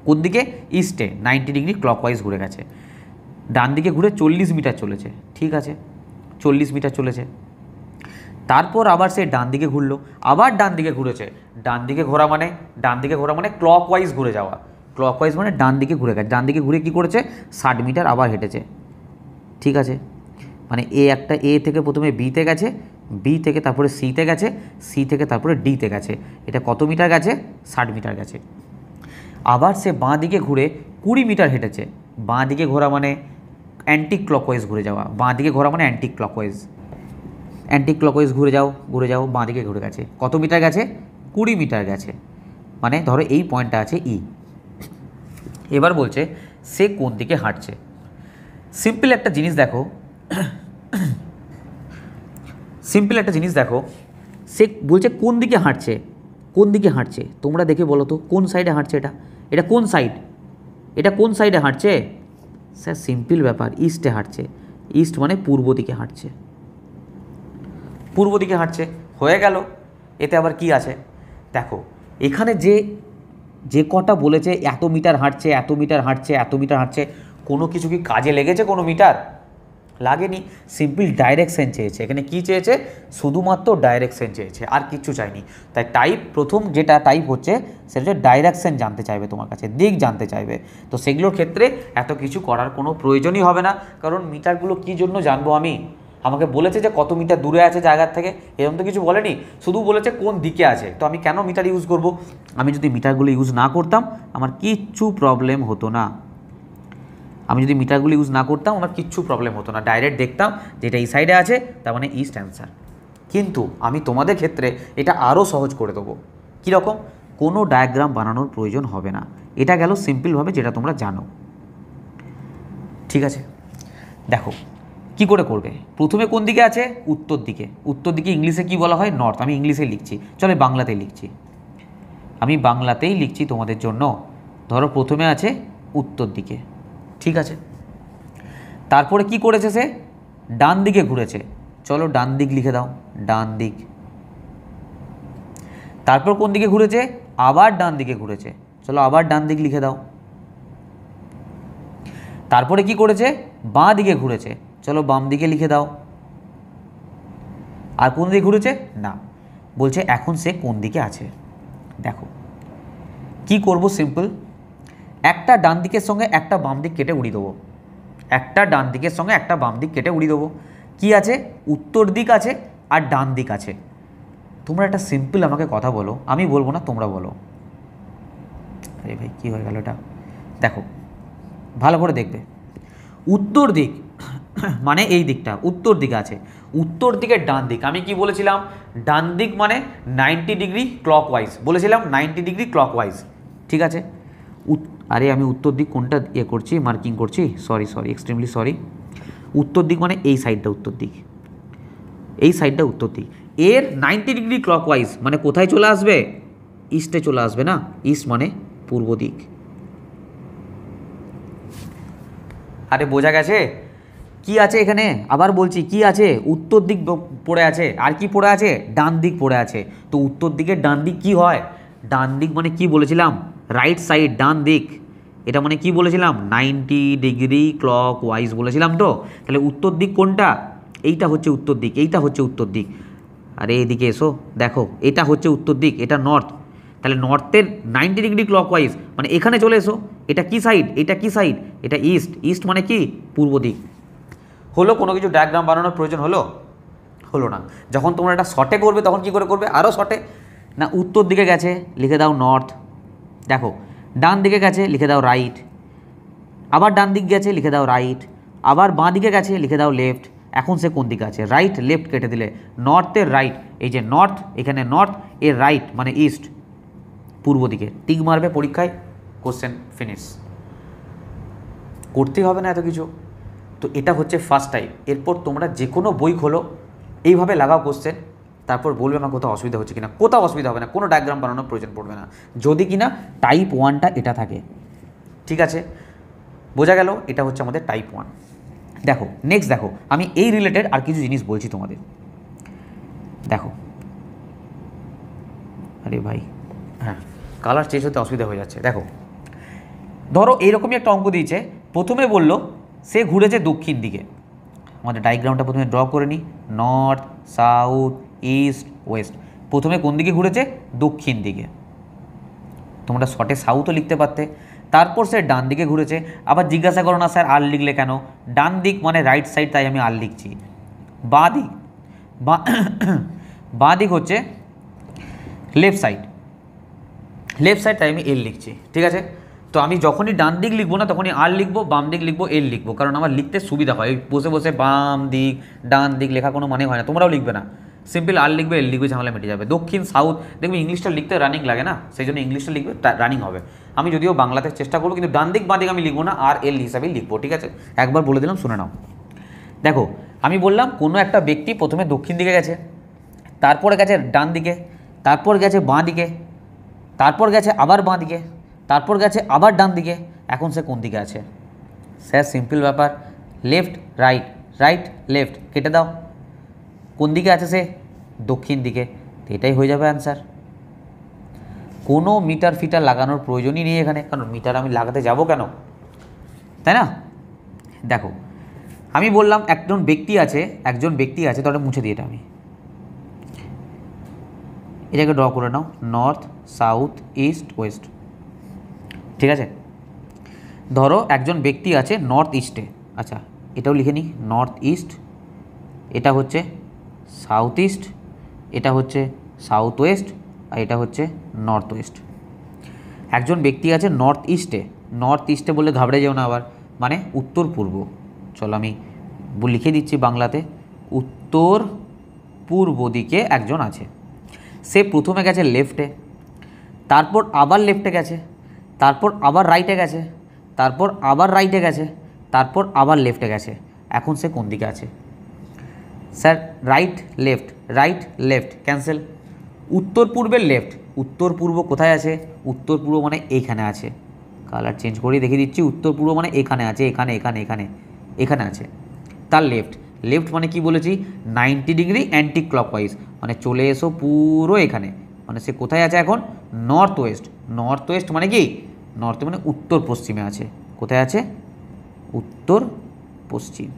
কোন দিকে ইস্টে নাইনটি ডিগ্রি ক্লকওয়াইজ ঘুরে গেছে ডান দিকে ঘুরে চল্লিশ মিটার চলেছে ঠিক আছে চল্লিশ মিটার চলেছে তারপর আবার সে ডান দিকে ঘুরলো আবার ডান দিকে ঘুরেছে ডান দিকে ঘোরা মানে ডান দিকে ঘোরা মানে ক্লকওয়াইজ ঘুরে যাওয়া ক্লকওয়াইজ মানে ডান দিকে ঘুরে গেছে ডান দিকে ঘুরে কি করেছে ষাট মিটার আবার হেঁটেছে ঠিক আছে মানে এ একটা এ থেকে প্রথমে বিতে গেছে বি থেকে তারপরে সিতে গেছে সি থেকে তারপরে ডিতে গেছে এটা কত মিটার গেছে ষাট মিটার গেছে আবার সে বাঁ দিকে ঘুরে কুড়ি মিটার হেঁটেছে বাঁ দিকে ঘোরা মানে অ্যান্টি ক্লকওয়াইজ ঘুরে যাওয়া বাঁ দিকে ঘোরা মানে অ্যান্টি ক্লকওয়াইজ অ্যান্টি ক্লকওয়াইজ ঘুরে যাও ঘুরে যাও বাঁ দিকে ঘুরে গেছে কত মিটার গেছে কুড়ি মিটার গেছে মানে ধরো এই পয়েন্টটা আছে ই e। এবার বলছে সে কোন দিকে হাঁটছে সিম্পল একটা জিনিস দেখো সিম্পল একটা জিনিস দেখো সে বলছে কোন দিকে হাঁটছে কোন দিকে হাঁটছে তোমরা দেখে বলো তো কোন সাইডে হাঁটছে এটা এটা কোন সাইড এটা কোন সাইডে হাঁটছে স্যার সিম্পল ব্যাপার ইস্টে হাঁটছে ইস্ট মানে পূর্ব দিকে হাঁটছে পূর্ব দিকে হাঁটছে হয়ে গেল এতে আবার কি আছে দেখো এখানে যে যে কটা বলেছে এত মিটার হাঁটছে এত মিটার হাঁটছে এত মিটার হাঁটছে কোনো কিছু কি কাজে লেগেছে কোনো মিটার লাগেনি সিম্পল ডাইরেকশান চেয়েছে এখানে কি চেয়েছে শুধুমাত্র ডাইরেকশান চেয়েছে আর কিছু চাইনি তাই টাইপ প্রথম যেটা টাইপ হচ্ছে সেটা হচ্ছে ডাইরেকশন জানতে চাইবে তোমার কাছে দিক জানতে চাইবে তো সেগুলোর ক্ষেত্রে এত কিছু করার কোনো প্রয়োজনই হবে না কারণ মিটারগুলো কি জন্য জানবো আমি আমাকে বলেছে যে কত মিটার দূরে আছে জায়গার থেকে এরকম তো কিছু বলেনি শুধু বলেছে কোন দিকে আছে তো আমি কেন মিটার ইউজ করব আমি যদি মিটারগুলো ইউজ না করতাম আমার কিচ্ছু প্রবলেম হতো না আমি যদি মিটারগুলি ইউজ না করতাম আমার কিচ্ছু প্রবলেম হতো না ডাইরেক্ট দেখতাম যে এটা এই সাইডে আছে তার মানে ইস্ট অ্যান্সার কিন্তু আমি তোমাদের ক্ষেত্রে এটা আরও সহজ করে দেবো কীরকম কোনো ডায়াগ্রাম বানানোর প্রয়োজন হবে না এটা গেল সিম্পলভাবে যেটা তোমরা জানো ঠিক আছে দেখো কি করে করবে প্রথমে কোন দিকে আছে উত্তর দিকে উত্তর দিকে ইংলিশে কি বলা হয় নর্থ আমি ইংলিশে লিখছি চলে বাংলাতে লিখছি আমি বাংলাতেই লিখছি তোমাদের জন্য ধরো প্রথমে আছে উত্তর দিকে ঠিক আছে তারপরে কি করেছে সে ডান দিকে ঘুরেছে চলো ডান দিক লিখে দাও ডান দিক তারপর কোন দিকে ঘুরেছে আবার ডান দিকে ঘুরেছে চলো আবার ডান দিক লিখে দাও তারপরে কি করেছে বাঁ দিকে ঘুরেছে চলো বাম দিকে লিখে দাও আর কোন দিকে ঘুরেছে না বলছে এখন সে কোন দিকে আছে দেখো কি করব সিম্পল একটা ডান দিকের সঙ্গে একটা বাম দিক কেটে উড়িয়ে দেবো একটা ডান দিকের সঙ্গে একটা বাম দিক কেটে উড়িয়ে দেবো কী আছে উত্তর দিক আছে আর ডান দিক আছে তোমরা একটা সিম্পল আমাকে কথা বলো আমি বলবো না তোমরা বলো আরে ভাই কী হয়ে গেল এটা দেখো ভালো করে দেখবে উত্তর দিক মানে এই দিকটা উত্তর দিকে আছে উত্তর দিকে ডান দিক আমি কি বলেছিলাম ডান দিক মানে নাইনটি ডিগ্রি ক্লক ওয়াইজ বলেছিলাম নাইনটি ডিগ্রি ক্লক ওয়াইজ ঠিক আছে আরে আমি উত্তর দিক কোনটা ইয়ে করছি মার্কিং করছি সরি সরি এক্সট্রিমলি সরি উত্তর দিক মানে এই সাইডটা উত্তর দিক এই সাইডটা উত্তর দিক এর নাইনটি ডিগ্রি ক্লকওয়াইজ মানে কোথায় চলে আসবে ইস্টে চলে আসবে না ইস্ট মানে পূর্ব দিক আরে বোঝা গেছে কি আছে এখানে আবার বলছি কি আছে উত্তর দিক পড়ে আছে আর কি পড়ে আছে ডান দিক পড়ে আছে তো উত্তর দিকে ডান দিক কি হয় ডান দিক মানে কি বলেছিলাম রাইট সাইড ডান দিক এটা মানে কি বলেছিলাম নাইনটি ডিগ্রি ক্লক ওয়াইজ বলেছিলাম তো তাহলে উত্তর দিক কোনটা এইটা হচ্ছে উত্তর দিক এইটা হচ্ছে উত্তর দিক আর এইদিকে এসো দেখো এটা হচ্ছে উত্তর দিক এটা নর্থ তাহলে নর্থের নাইনটি ডিগ্রি ক্লক ওয়াইজ মানে এখানে চলে এসো এটা কি সাইড এটা কি সাইড এটা ইস্ট ইস্ট মানে কি পূর্ব দিক হলো কোনো কিছু ডায়াগ্রাম বানানোর প্রয়োজন হলো হলো না যখন তোমরা এটা শর্টে করবে তখন কি করে করবে আরও শটে না উত্তর দিকে গেছে লিখে দাও নর্থ দেখো ডান দিকে গেছে লিখে দাও রাইট আবার ডান দিক গেছে লিখে দাও রাইট আবার বাঁ দিকে গেছে লিখে দাও লেফট এখন সে কোন দিকে আছে রাইট লেফট কেটে দিলে নর্থের রাইট এই যে নর্থ এখানে নর্থ এর রাইট মানে ইস্ট পূর্ব দিকে টিক মারবে পরীক্ষায় কোশ্চেন ফিনিশ করতেই হবে না এত কিছু তো এটা হচ্ছে ফার্স্ট টাইপ এরপর তোমরা যে কোনো বই খোলো এইভাবে লাগাও কোশ্চেন তারপর বলবে আমার কোথাও অসুবিধা হচ্ছে কিনা কোথাও অসুবিধা হবে না কোনো ডায়াগ্রাম বানানোর প্রয়োজন পড়বে না যদি কিনা টাইপ ওয়ানটা এটা থাকে ঠিক আছে বোঝা গেল এটা হচ্ছে আমাদের টাইপ ওয়ান দেখো নেক্সট দেখো আমি এই রিলেটেড আর কিছু জিনিস বলছি তোমাদের দেখো আরে ভাই হ্যাঁ কালার চেঞ্জ হতে অসুবিধা হয়ে যাচ্ছে দেখো ধরো এইরকমই একটা অঙ্ক দিয়েছে প্রথমে বলল সে ঘুরেছে দক্ষিণ দিকে আমাদের ডায়াগ্রামটা প্রথমে ড্র করে নিই নর্থ সাউথ ইস্ট ওয়েস্ট প্রথমে কোন দিকে ঘুরেছে দক্ষিণ দিকে তোমরা শর্টে সাউথও লিখতে পারতে তারপর সে ডান দিকে ঘুরেছে আবার জিজ্ঞাসা করো না স্যার আর লিখলে কেন ডান দিক মানে রাইট সাইড তাই আমি আর লিখছি বাঁ দিক বাঁ দিক হচ্ছে লেফট সাইড লেফট সাইড তাই আমি এল লিখছি ঠিক আছে তো আমি যখনই ডান দিক লিখবো না তখনই আর লিখবো বাম দিক লিখবো এল লিখবো কারণ আমার লিখতে সুবিধা হয় বসে বসে বাম দিক ডান দিক লেখা কোনো মানে হয় না তোমরাও লিখবে না সিম্পল আর লিখবে এল লিখবে ঝামেলা মিটে যাবে দক্ষিণ সাউথ দেখবে ইংলিশটা লিখতে রানিং লাগে না সেই জন্য ইংলিশটা লিখবে রানিং হবে আমি যদিও বাংলাতে চেষ্টা করবো কিন্তু ডান দিক বাঁ দিক আমি লিখবো না আর এল হিসাবেই লিখবো ঠিক আছে একবার বলে দিলাম শুনে নাও দেখো আমি বললাম কোনো একটা ব্যক্তি প্রথমে দক্ষিণ দিকে গেছে তারপরে গেছে ডান দিকে তারপর গেছে বাঁ দিকে তারপর গেছে আবার বাঁ দিকে তারপর গেছে আবার ডান দিকে এখন সে কোন দিকে আছে স্যার সিম্পল ব্যাপার লেফট রাইট রাইট লেফট কেটে দাও কোন দিকে আছে সে দক্ষিণ দিকে তো এটাই হয়ে যাবে অ্যান্সার কোনো মিটার ফিটার লাগানোর প্রয়োজনই নেই এখানে কারণ মিটার আমি লাগাতে যাব কেন তাই না দেখো আমি বললাম একজন ব্যক্তি আছে একজন ব্যক্তি আছে তাহলে মুছে দিই এটা আমি এটাকে ড্র করে নাও নর্থ সাউথ ইস্ট ওয়েস্ট ঠিক আছে ধরো একজন ব্যক্তি আছে নর্থ ইস্টে আচ্ছা এটাও লিখে নিই নর্থ ইস্ট এটা হচ্ছে সাউথ ইস্ট এটা হচ্ছে সাউথ ওয়েস্ট আর এটা হচ্ছে নর্থ ওয়েস্ট একজন ব্যক্তি আছে নর্থ ইস্টে নর্থ ইস্টে বলে ঘাবড়ে যাও না আবার মানে উত্তর পূর্ব চলো আমি লিখে দিচ্ছি বাংলাতে উত্তর পূর্ব দিকে একজন আছে সে প্রথমে গেছে লেফটে তারপর আবার লেফটে গেছে তারপর আবার রাইটে গেছে তারপর আবার রাইটে গেছে তারপর আবার লেফটে গেছে এখন সে কোন দিকে আছে sir right left right left cancel উত্তর পূর্বের লেফট উত্তর পূর্ব কোথায় আছে উত্তর পূর্ব মানে এইখানে আছে কালার চেঞ্জ করেই দেখিয়ে দিচ্ছি উত্তর পূর্ব মানে এখানে আছে এখানে এখানে এখানে এখানে আছে তার লেফট লেফট মানে কি বলেছি নাইনটি ডিগ্রি অ্যান্টি ক্লকওয়াইজ মানে চলে এসো পুরো এখানে মানে সে কোথায় আছে এখন নর্থ ওয়েস্ট নর্থ ওয়েস্ট মানে কি নর্থ মানে উত্তর পশ্চিমে আছে কোথায় আছে উত্তর পশ্চিম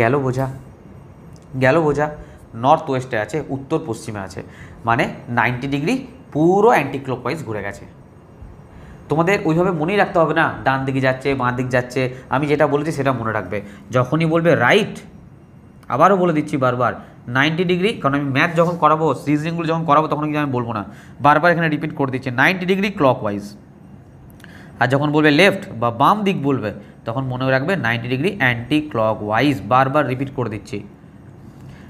গেল বোঝা গেল বোঝা নর্থ ওয়েস্টে আছে উত্তর পশ্চিমে আছে মানে নাইনটি ডিগ্রি পুরো অ্যান্টি ওয়াইজ ঘুরে গেছে তোমাদের ওইভাবে মনেই রাখতে হবে না ডান দিকে যাচ্ছে বাঁ দিক যাচ্ছে আমি যেটা বলেছি সেটা মনে রাখবে যখনই বলবে রাইট আবারও বলে দিচ্ছি বারবার নাইনটি ডিগ্রি কারণ আমি ম্যাথ যখন করাবো সিজনিংগুলো যখন করাবো তখন কিন্তু আমি বলবো না বারবার এখানে রিপিট করে দিচ্ছি নাইনটি ডিগ্রি ক্লক ওয়াইজ আর যখন বলবে লেফট বা বাম দিক বলবে তখন মনে রাখবে ninety degree anticlockwise বারবার রিপিট করে দিচ্ছি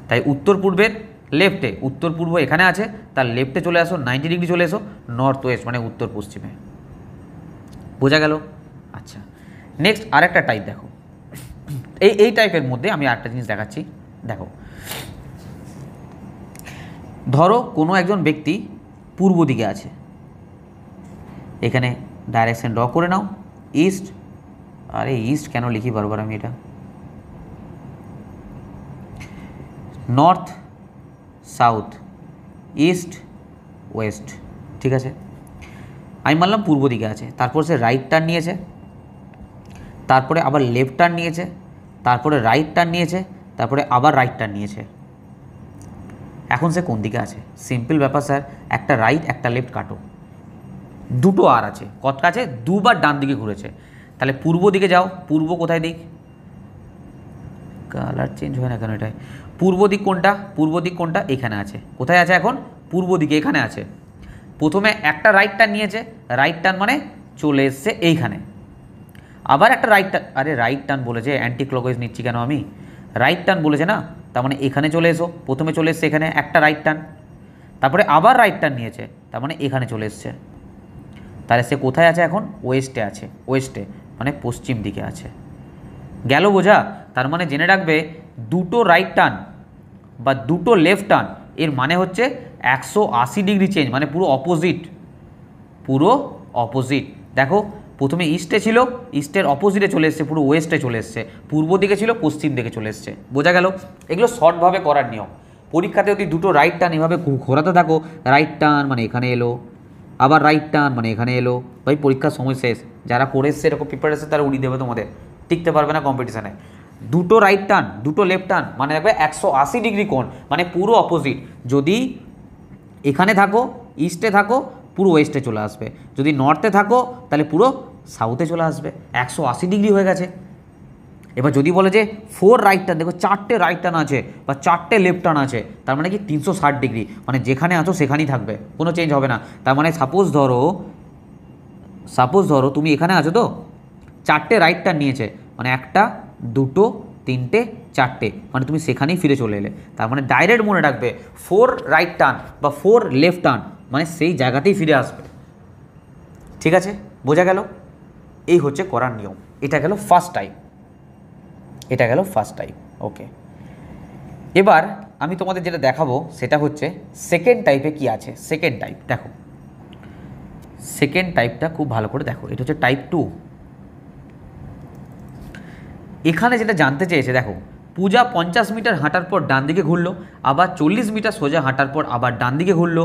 তাই উত্তর পূর্বের লেফটে উত্তর পূর্ব এখানে আছে তার লেফটে চলে আসো নাইনটি ডিগ্রি চলে এসো নর্থ ওয়েস্ট মানে উত্তর পশ্চিমে বোঝা গেল আচ্ছা নেক্সট আরেকটা টাইপ দেখো এই এই টাইপের মধ্যে আমি আরেকটা জিনিস দেখাচ্ছি দেখো ধরো কোনো একজন ব্যক্তি পূর্ব দিকে আছে এখানে ডাইরেকশন ড্র করে নাও ইস্ট আরে ইস্ট কেন লিখি বারবার আমি এটা নর্থ সাউথ ইস্ট ওয়েস্ট ঠিক আছে আমি মানলাম পূর্ব দিকে আছে তারপর সে রাইট টার্ন নিয়েছে তারপরে আবার লেফট টার্ন নিয়েছে তারপরে রাইট টার্ন নিয়েছে তারপরে আবার রাইট টার্ন নিয়েছে এখন সে কোন দিকে আছে সিম্পল ব্যাপার স্যার একটা রাইট একটা লেফট কাটো দুটো আর আছে কত আছে দুবার ডান দিকে ঘুরেছে তাহলে পূর্ব দিকে যাও পূর্ব কোথায় দিক কালার চেঞ্জ হয় না কেন এটাই পূর্ব দিক কোনটা পূর্ব দিক কোনটা এখানে আছে কোথায় আছে এখন পূর্ব দিকে এখানে আছে প্রথমে একটা রাইট টার্ন নিয়েছে রাইট টার্ন মানে চলে এসছে এইখানে আবার একটা রাইট টার্ন আরে রাইট টার্ন বলেছে অ্যান্টি ক্লকওয়াইজ নিচ্ছি কেন আমি রাইট টার্ন বলেছে না তার মানে এখানে চলে এসো প্রথমে চলে এসছে এখানে একটা রাইট টার্ন তারপরে আবার রাইট টার্ন নিয়েছে তার মানে এখানে চলে এসছে তাহলে সে কোথায় আছে এখন ওয়েস্টে আছে ওয়েস্টে মানে পশ্চিম দিকে আছে গেল বোঝা তার মানে জেনে রাখবে দুটো রাইট টার্ন বা দুটো লেফট টার্ন এর মানে হচ্ছে একশো আশি ডিগ্রি চেঞ্জ মানে পুরো অপোজিট পুরো অপোজিট দেখো প্রথমে ইস্টে ছিল ইস্টের অপোজিটে চলে এসছে পুরো ওয়েস্টে চলে এসছে পূর্ব দিকে ছিল পশ্চিম দিকে চলে এসছে বোঝা গেল এগুলো শর্টভাবে করার নিয়ম পরীক্ষাতে যদি দুটো রাইট টার্ন এভাবে ঘোরাতে থাকো রাইট টার্ন মানে এখানে এলো আবার রাইট টার্ন মানে এখানে এলো ভাই পরীক্ষার সময় শেষ যারা করে এসছে এরকম প্রিপারেশন তারা উড়ি দেবে তোমাদের টিকতে পারবে না কম্পিটিশানে দুটো রাইট টার্ন দুটো লেফট টার্ন মানে দেখবে একশো আশি ডিগ্রি কোণ মানে পুরো অপোজিট যদি এখানে থাকো ইস্টে থাকো পুরো ওয়েস্টে চলে আসবে যদি নর্থে থাকো তাহলে পুরো সাউথে চলে আসবে একশো আশি ডিগ্রি হয়ে গেছে এবার যদি বলে যে ফোর রাইট টার্ন দেখো চারটে রাইট টার্ন আছে বা চারটে লেফট টার্ন আছে তার মানে কি তিনশো ডিগ্রি মানে যেখানে আছো সেখানেই থাকবে কোনো চেঞ্জ হবে না তার মানে সাপোজ ধরো সাপোজ ধরো তুমি এখানে আছো তো চারটে রাইট টার্ন নিয়েছে মানে একটা দুটো তিনটে চারটে মানে তুমি সেখানেই ফিরে চলে এলে তার মানে ডাইরেক্ট মনে রাখবে ফোর রাইট টার্ন বা ফোর লেফট টার্ন মানে সেই জায়গাতেই ফিরে আসবে ঠিক আছে বোঝা গেল এই হচ্ছে করার নিয়ম এটা গেল ফার্স্ট টাইম এটা গেল ফার্স্ট টাইপ ওকে এবার আমি তোমাদের যেটা দেখাবো সেটা হচ্ছে সেকেন্ড টাইপে কি আছে সেকেন্ড টাইপ দেখো সেকেন্ড টাইপটা খুব ভালো করে দেখো এটা হচ্ছে টাইপ টু এখানে যেটা জানতে চেয়েছে দেখো পূজা পঞ্চাশ মিটার হাঁটার পর ডান দিকে ঘুরলো আবার চল্লিশ মিটার সোজা হাঁটার পর আবার ডান দিকে ঘুরলো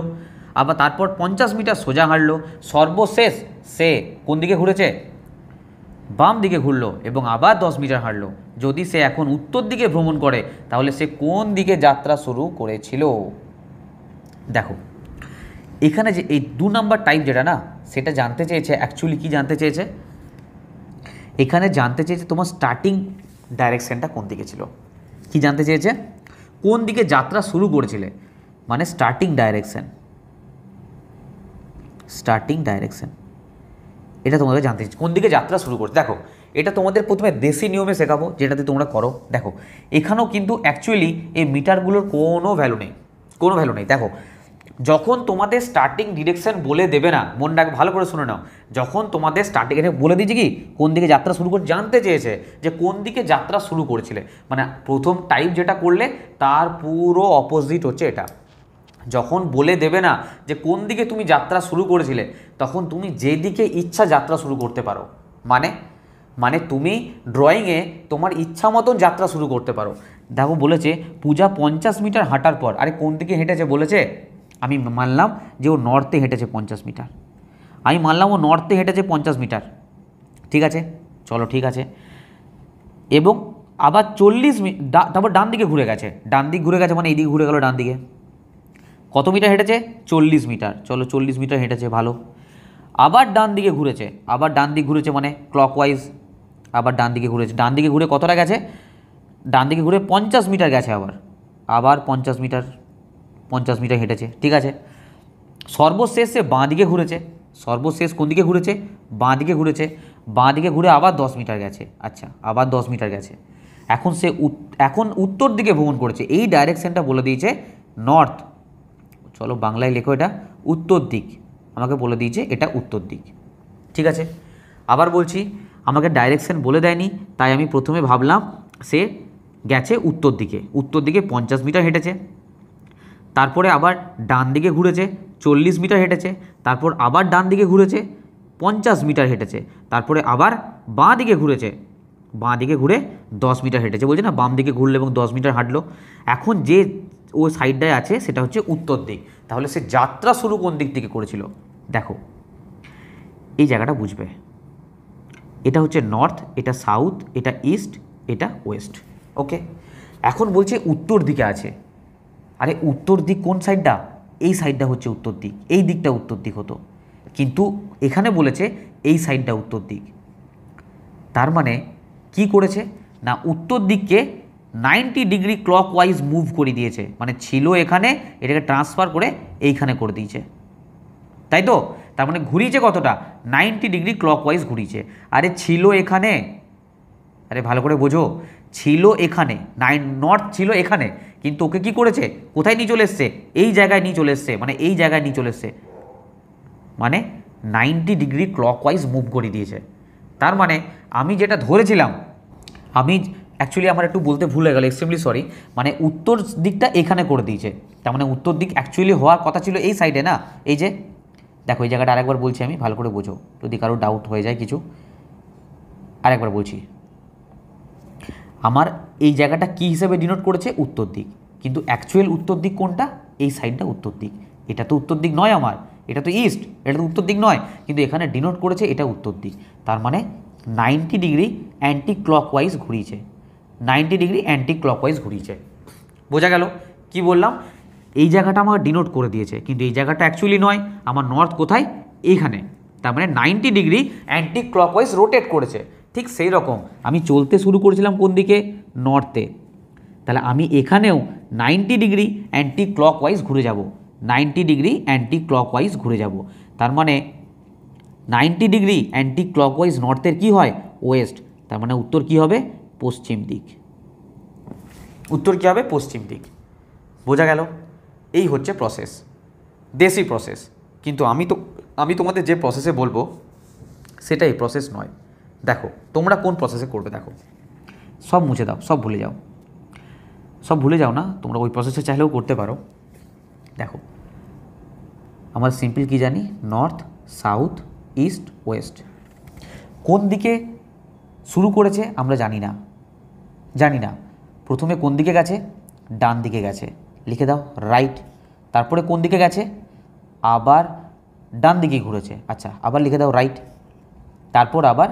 আবার তারপর পঞ্চাশ মিটার সোজা হাঁটলো সর্বশেষ সে কোন দিকে ঘুরেছে বাম দিকে ঘুরলো এবং আবার দশ মিটার হাঁটলো যদি সে এখন উত্তর দিকে ভ্রমণ করে তাহলে সে কোন দিকে যাত্রা শুরু করেছিল দেখো এখানে যে এই দু নাম্বার টাইপ যেটা না সেটা জানতে চেয়েছে অ্যাকচুয়ালি কি জানতে চেয়েছে এখানে জানতে চেয়েছে তোমার স্টার্টিং ডাইরেকশানটা কোন দিকে ছিল কি জানতে চেয়েছে কোন দিকে যাত্রা শুরু করেছিলে মানে স্টার্টিং ডাইরেকশান স্টার্টিং ডাইরেকশান এটা তোমাদের জানতে কোন দিকে যাত্রা শুরু করছে দেখো এটা তোমাদের প্রথমে দেশি নিয়মে শেখাবো যেটাতে তোমরা করো দেখো এখানেও কিন্তু অ্যাকচুয়ালি এই মিটারগুলোর কোনো ভ্যালু নেই কোনো ভ্যালু নেই দেখো যখন তোমাদের স্টার্টিং ডিরেকশন বলে দেবে না মনটাকে ভালো করে শুনে নাও যখন তোমাদের স্টার্টিং এটা বলে দিয়েছে কি কোন দিকে যাত্রা শুরু করে জানতে চেয়েছে যে কোন দিকে যাত্রা শুরু করেছিলে মানে প্রথম টাইপ যেটা করলে তার পুরো অপোজিট হচ্ছে এটা যখন বলে দেবে না যে কোন দিকে তুমি যাত্রা শুরু করেছিলে তখন তুমি যেদিকে ইচ্ছা যাত্রা শুরু করতে পারো মানে মানে তুমি ড্রয়িংয়ে তোমার ইচ্ছা মতন যাত্রা শুরু করতে পারো দেখো বলেছে পূজা পঞ্চাশ মিটার হাঁটার পর আরে কোন দিকে হেঁটেছে বলেছে আমি মানলাম যে ও নর্থে হেঁটেছে পঞ্চাশ মিটার আমি মানলাম ও নর্থে হেঁটেছে পঞ্চাশ মিটার ঠিক আছে চলো ঠিক আছে এবং আবার চল্লিশ মিনিট তারপর ডান দিকে ঘুরে গেছে ডান দিক ঘুরে গেছে মানে এই দিকে ঘুরে গেল ডান দিকে কত মিটার হেঁটেছে চল্লিশ মিটার চলো চল্লিশ মিটার হেঁটেছে ভালো আবার ডান দিকে ঘুরেছে আবার ডান দিক ঘুরেছে মানে ক্লকওয়াইজ আবার ডান দিকে ঘুরেছে ডান দিকে ঘুরে কতটা গেছে ডান দিকে ঘুরে পঞ্চাশ মিটার গেছে আবার আবার পঞ্চাশ মিটার পঞ্চাশ মিটার হেঁটেছে ঠিক আছে সর্বশেষ সে বাঁ দিকে ঘুরেছে সর্বশেষ কোন দিকে ঘুরেছে বাঁ দিকে ঘুরেছে বাঁ দিকে ঘুরে আবার দশ মিটার গেছে আচ্ছা আবার দশ মিটার গেছে এখন সে এখন উত্তর দিকে ভ্রমণ করেছে এই ডাইরেকশানটা বলে দিয়েছে নর্থ চলো বাংলায় লেখো এটা উত্তর দিক আমাকে বলে দিয়েছে এটা উত্তর দিক ঠিক আছে আবার বলছি আমাকে ডাইরেকশন বলে দেয়নি তাই আমি প্রথমে ভাবলাম সে গেছে উত্তর দিকে উত্তর দিকে পঞ্চাশ মিটার হেঁটেছে তারপরে আবার ডান দিকে ঘুরেছে চল্লিশ মিটার হেঁটেছে তারপর আবার ডান দিকে ঘুরেছে পঞ্চাশ মিটার হেঁটেছে তারপরে আবার বাঁ দিকে ঘুরেছে বাঁ দিকে ঘুরে দশ মিটার হেঁটেছে বলছে না বাম দিকে ঘুরলো এবং দশ মিটার হাঁটলো এখন যে ও সাইডটায় আছে সেটা হচ্ছে উত্তর দিক তাহলে সে যাত্রা শুরু কোন দিক থেকে করেছিল দেখো এই জায়গাটা বুঝবে এটা হচ্ছে নর্থ এটা সাউথ এটা ইস্ট এটা ওয়েস্ট ওকে এখন বলছে উত্তর দিকে আছে আরে উত্তর দিক কোন সাইডটা এই সাইডটা হচ্ছে উত্তর দিক এই দিকটা উত্তর দিক হতো কিন্তু এখানে বলেছে এই সাইডটা উত্তর দিক তার মানে কি করেছে না উত্তর দিককে ninety degree clockwise move করে দিয়েছে মানে ছিল এখানে এটাকে ট্রান্সফার করে এইখানে করে দিয়েছে তাই তো তার মানে ঘুরিয়েছে কতটা নাইনটি ডিগ্রি ক্লক ওয়াইজ ঘুরিয়েছে আরে ছিল এখানে আরে ভালো করে বোঝো ছিল এখানে নাইন নর্থ ছিল এখানে কিন্তু ওকে কি করেছে কোথায় নিয়ে চলে এসছে এই জায়গায় নিয়ে চলে এসছে মানে এই জায়গায় নিয়ে চলে এসছে মানে ninety degree clockwise move করে দিয়েছে তার মানে আমি যেটা ধরেছিলাম আমি অ্যাকচুয়ালি আমার একটু বলতে ভুলে গেল এক্সট্রিমলি সরি মানে উত্তর দিকটা এখানে করে দিয়েছে তার মানে উত্তর দিক অ্যাকচুয়ালি হওয়ার কথা ছিল এই সাইডে না এই যে দেখো এই জায়গাটা আরেকবার বলছি আমি ভালো করে বোঝো যদি কারো ডাউট হয়ে যায় কিছু আরেকবার বলছি আমার এই জায়গাটা কি হিসেবে ডিনোট করেছে উত্তর দিক কিন্তু অ্যাকচুয়াল উত্তর দিক কোনটা এই সাইডটা উত্তর দিক এটা তো উত্তর দিক নয় আমার এটা তো ইস্ট এটা তো উত্তর দিক নয় কিন্তু এখানে ডিনোট করেছে এটা উত্তর দিক তার মানে ninety degree clock wise ঘুরিয়েছে নাইনটি ডিগ্রি অ্যান্টি ক্লকওয়াইজ ঘুরিয়েছে বোঝা গেল কি বললাম এই জায়গাটা আমাকে ডিনোট করে দিয়েছে কিন্তু এই জায়গাটা অ্যাকচুয়ালি নয় আমার নর্থ কোথায় এইখানে তার মানে ninety degree anti anticlockwise rotate করেছে ঠিক সেই রকম আমি চলতে শুরু করেছিলাম কোন দিকে নর্থে তাহলে আমি এখানেও নাইনটি ডিগ্রি অ্যান্টি ক্লকওয়াইজ ঘুরে যাব নাইনটি ডিগ্রি অ্যান্টি ক্লকওয়াইজ ঘুরে যাব তার মানে নাইনটি ডিগ্রি অ্যান্টি ক্লকওয়াইজ নর্থের কি হয় ওয়েস্ট তার মানে উত্তর কি হবে পশ্চিম দিক উত্তর কী হবে পশ্চিম দিক বোঝা গেল এই হচ্ছে প্রসেস দেশি প্রসেস কিন্তু আমি তো আমি তোমাদের যে প্রসেসে বলবো সেটা এই প্রসেস নয় দেখো তোমরা কোন প্রসেসে করবে দেখো সব মুছে দাও সব ভুলে যাও সব ভুলে যাও না তোমরা ওই প্রসেসে চাইলেও করতে পারো দেখো আমার সিম্পল কি জানি নর্থ সাউথ ইস্ট ওয়েস্ট কোন দিকে শুরু করেছে আমরা জানি না জানি না প্রথমে কোন দিকে গেছে ডান দিকে গেছে লিখে দাও রাইট তারপরে কোন দিকে গেছে আবার ডান দিকে ঘুরেছে আচ্ছা আবার লিখে দাও রাইট তারপর আবার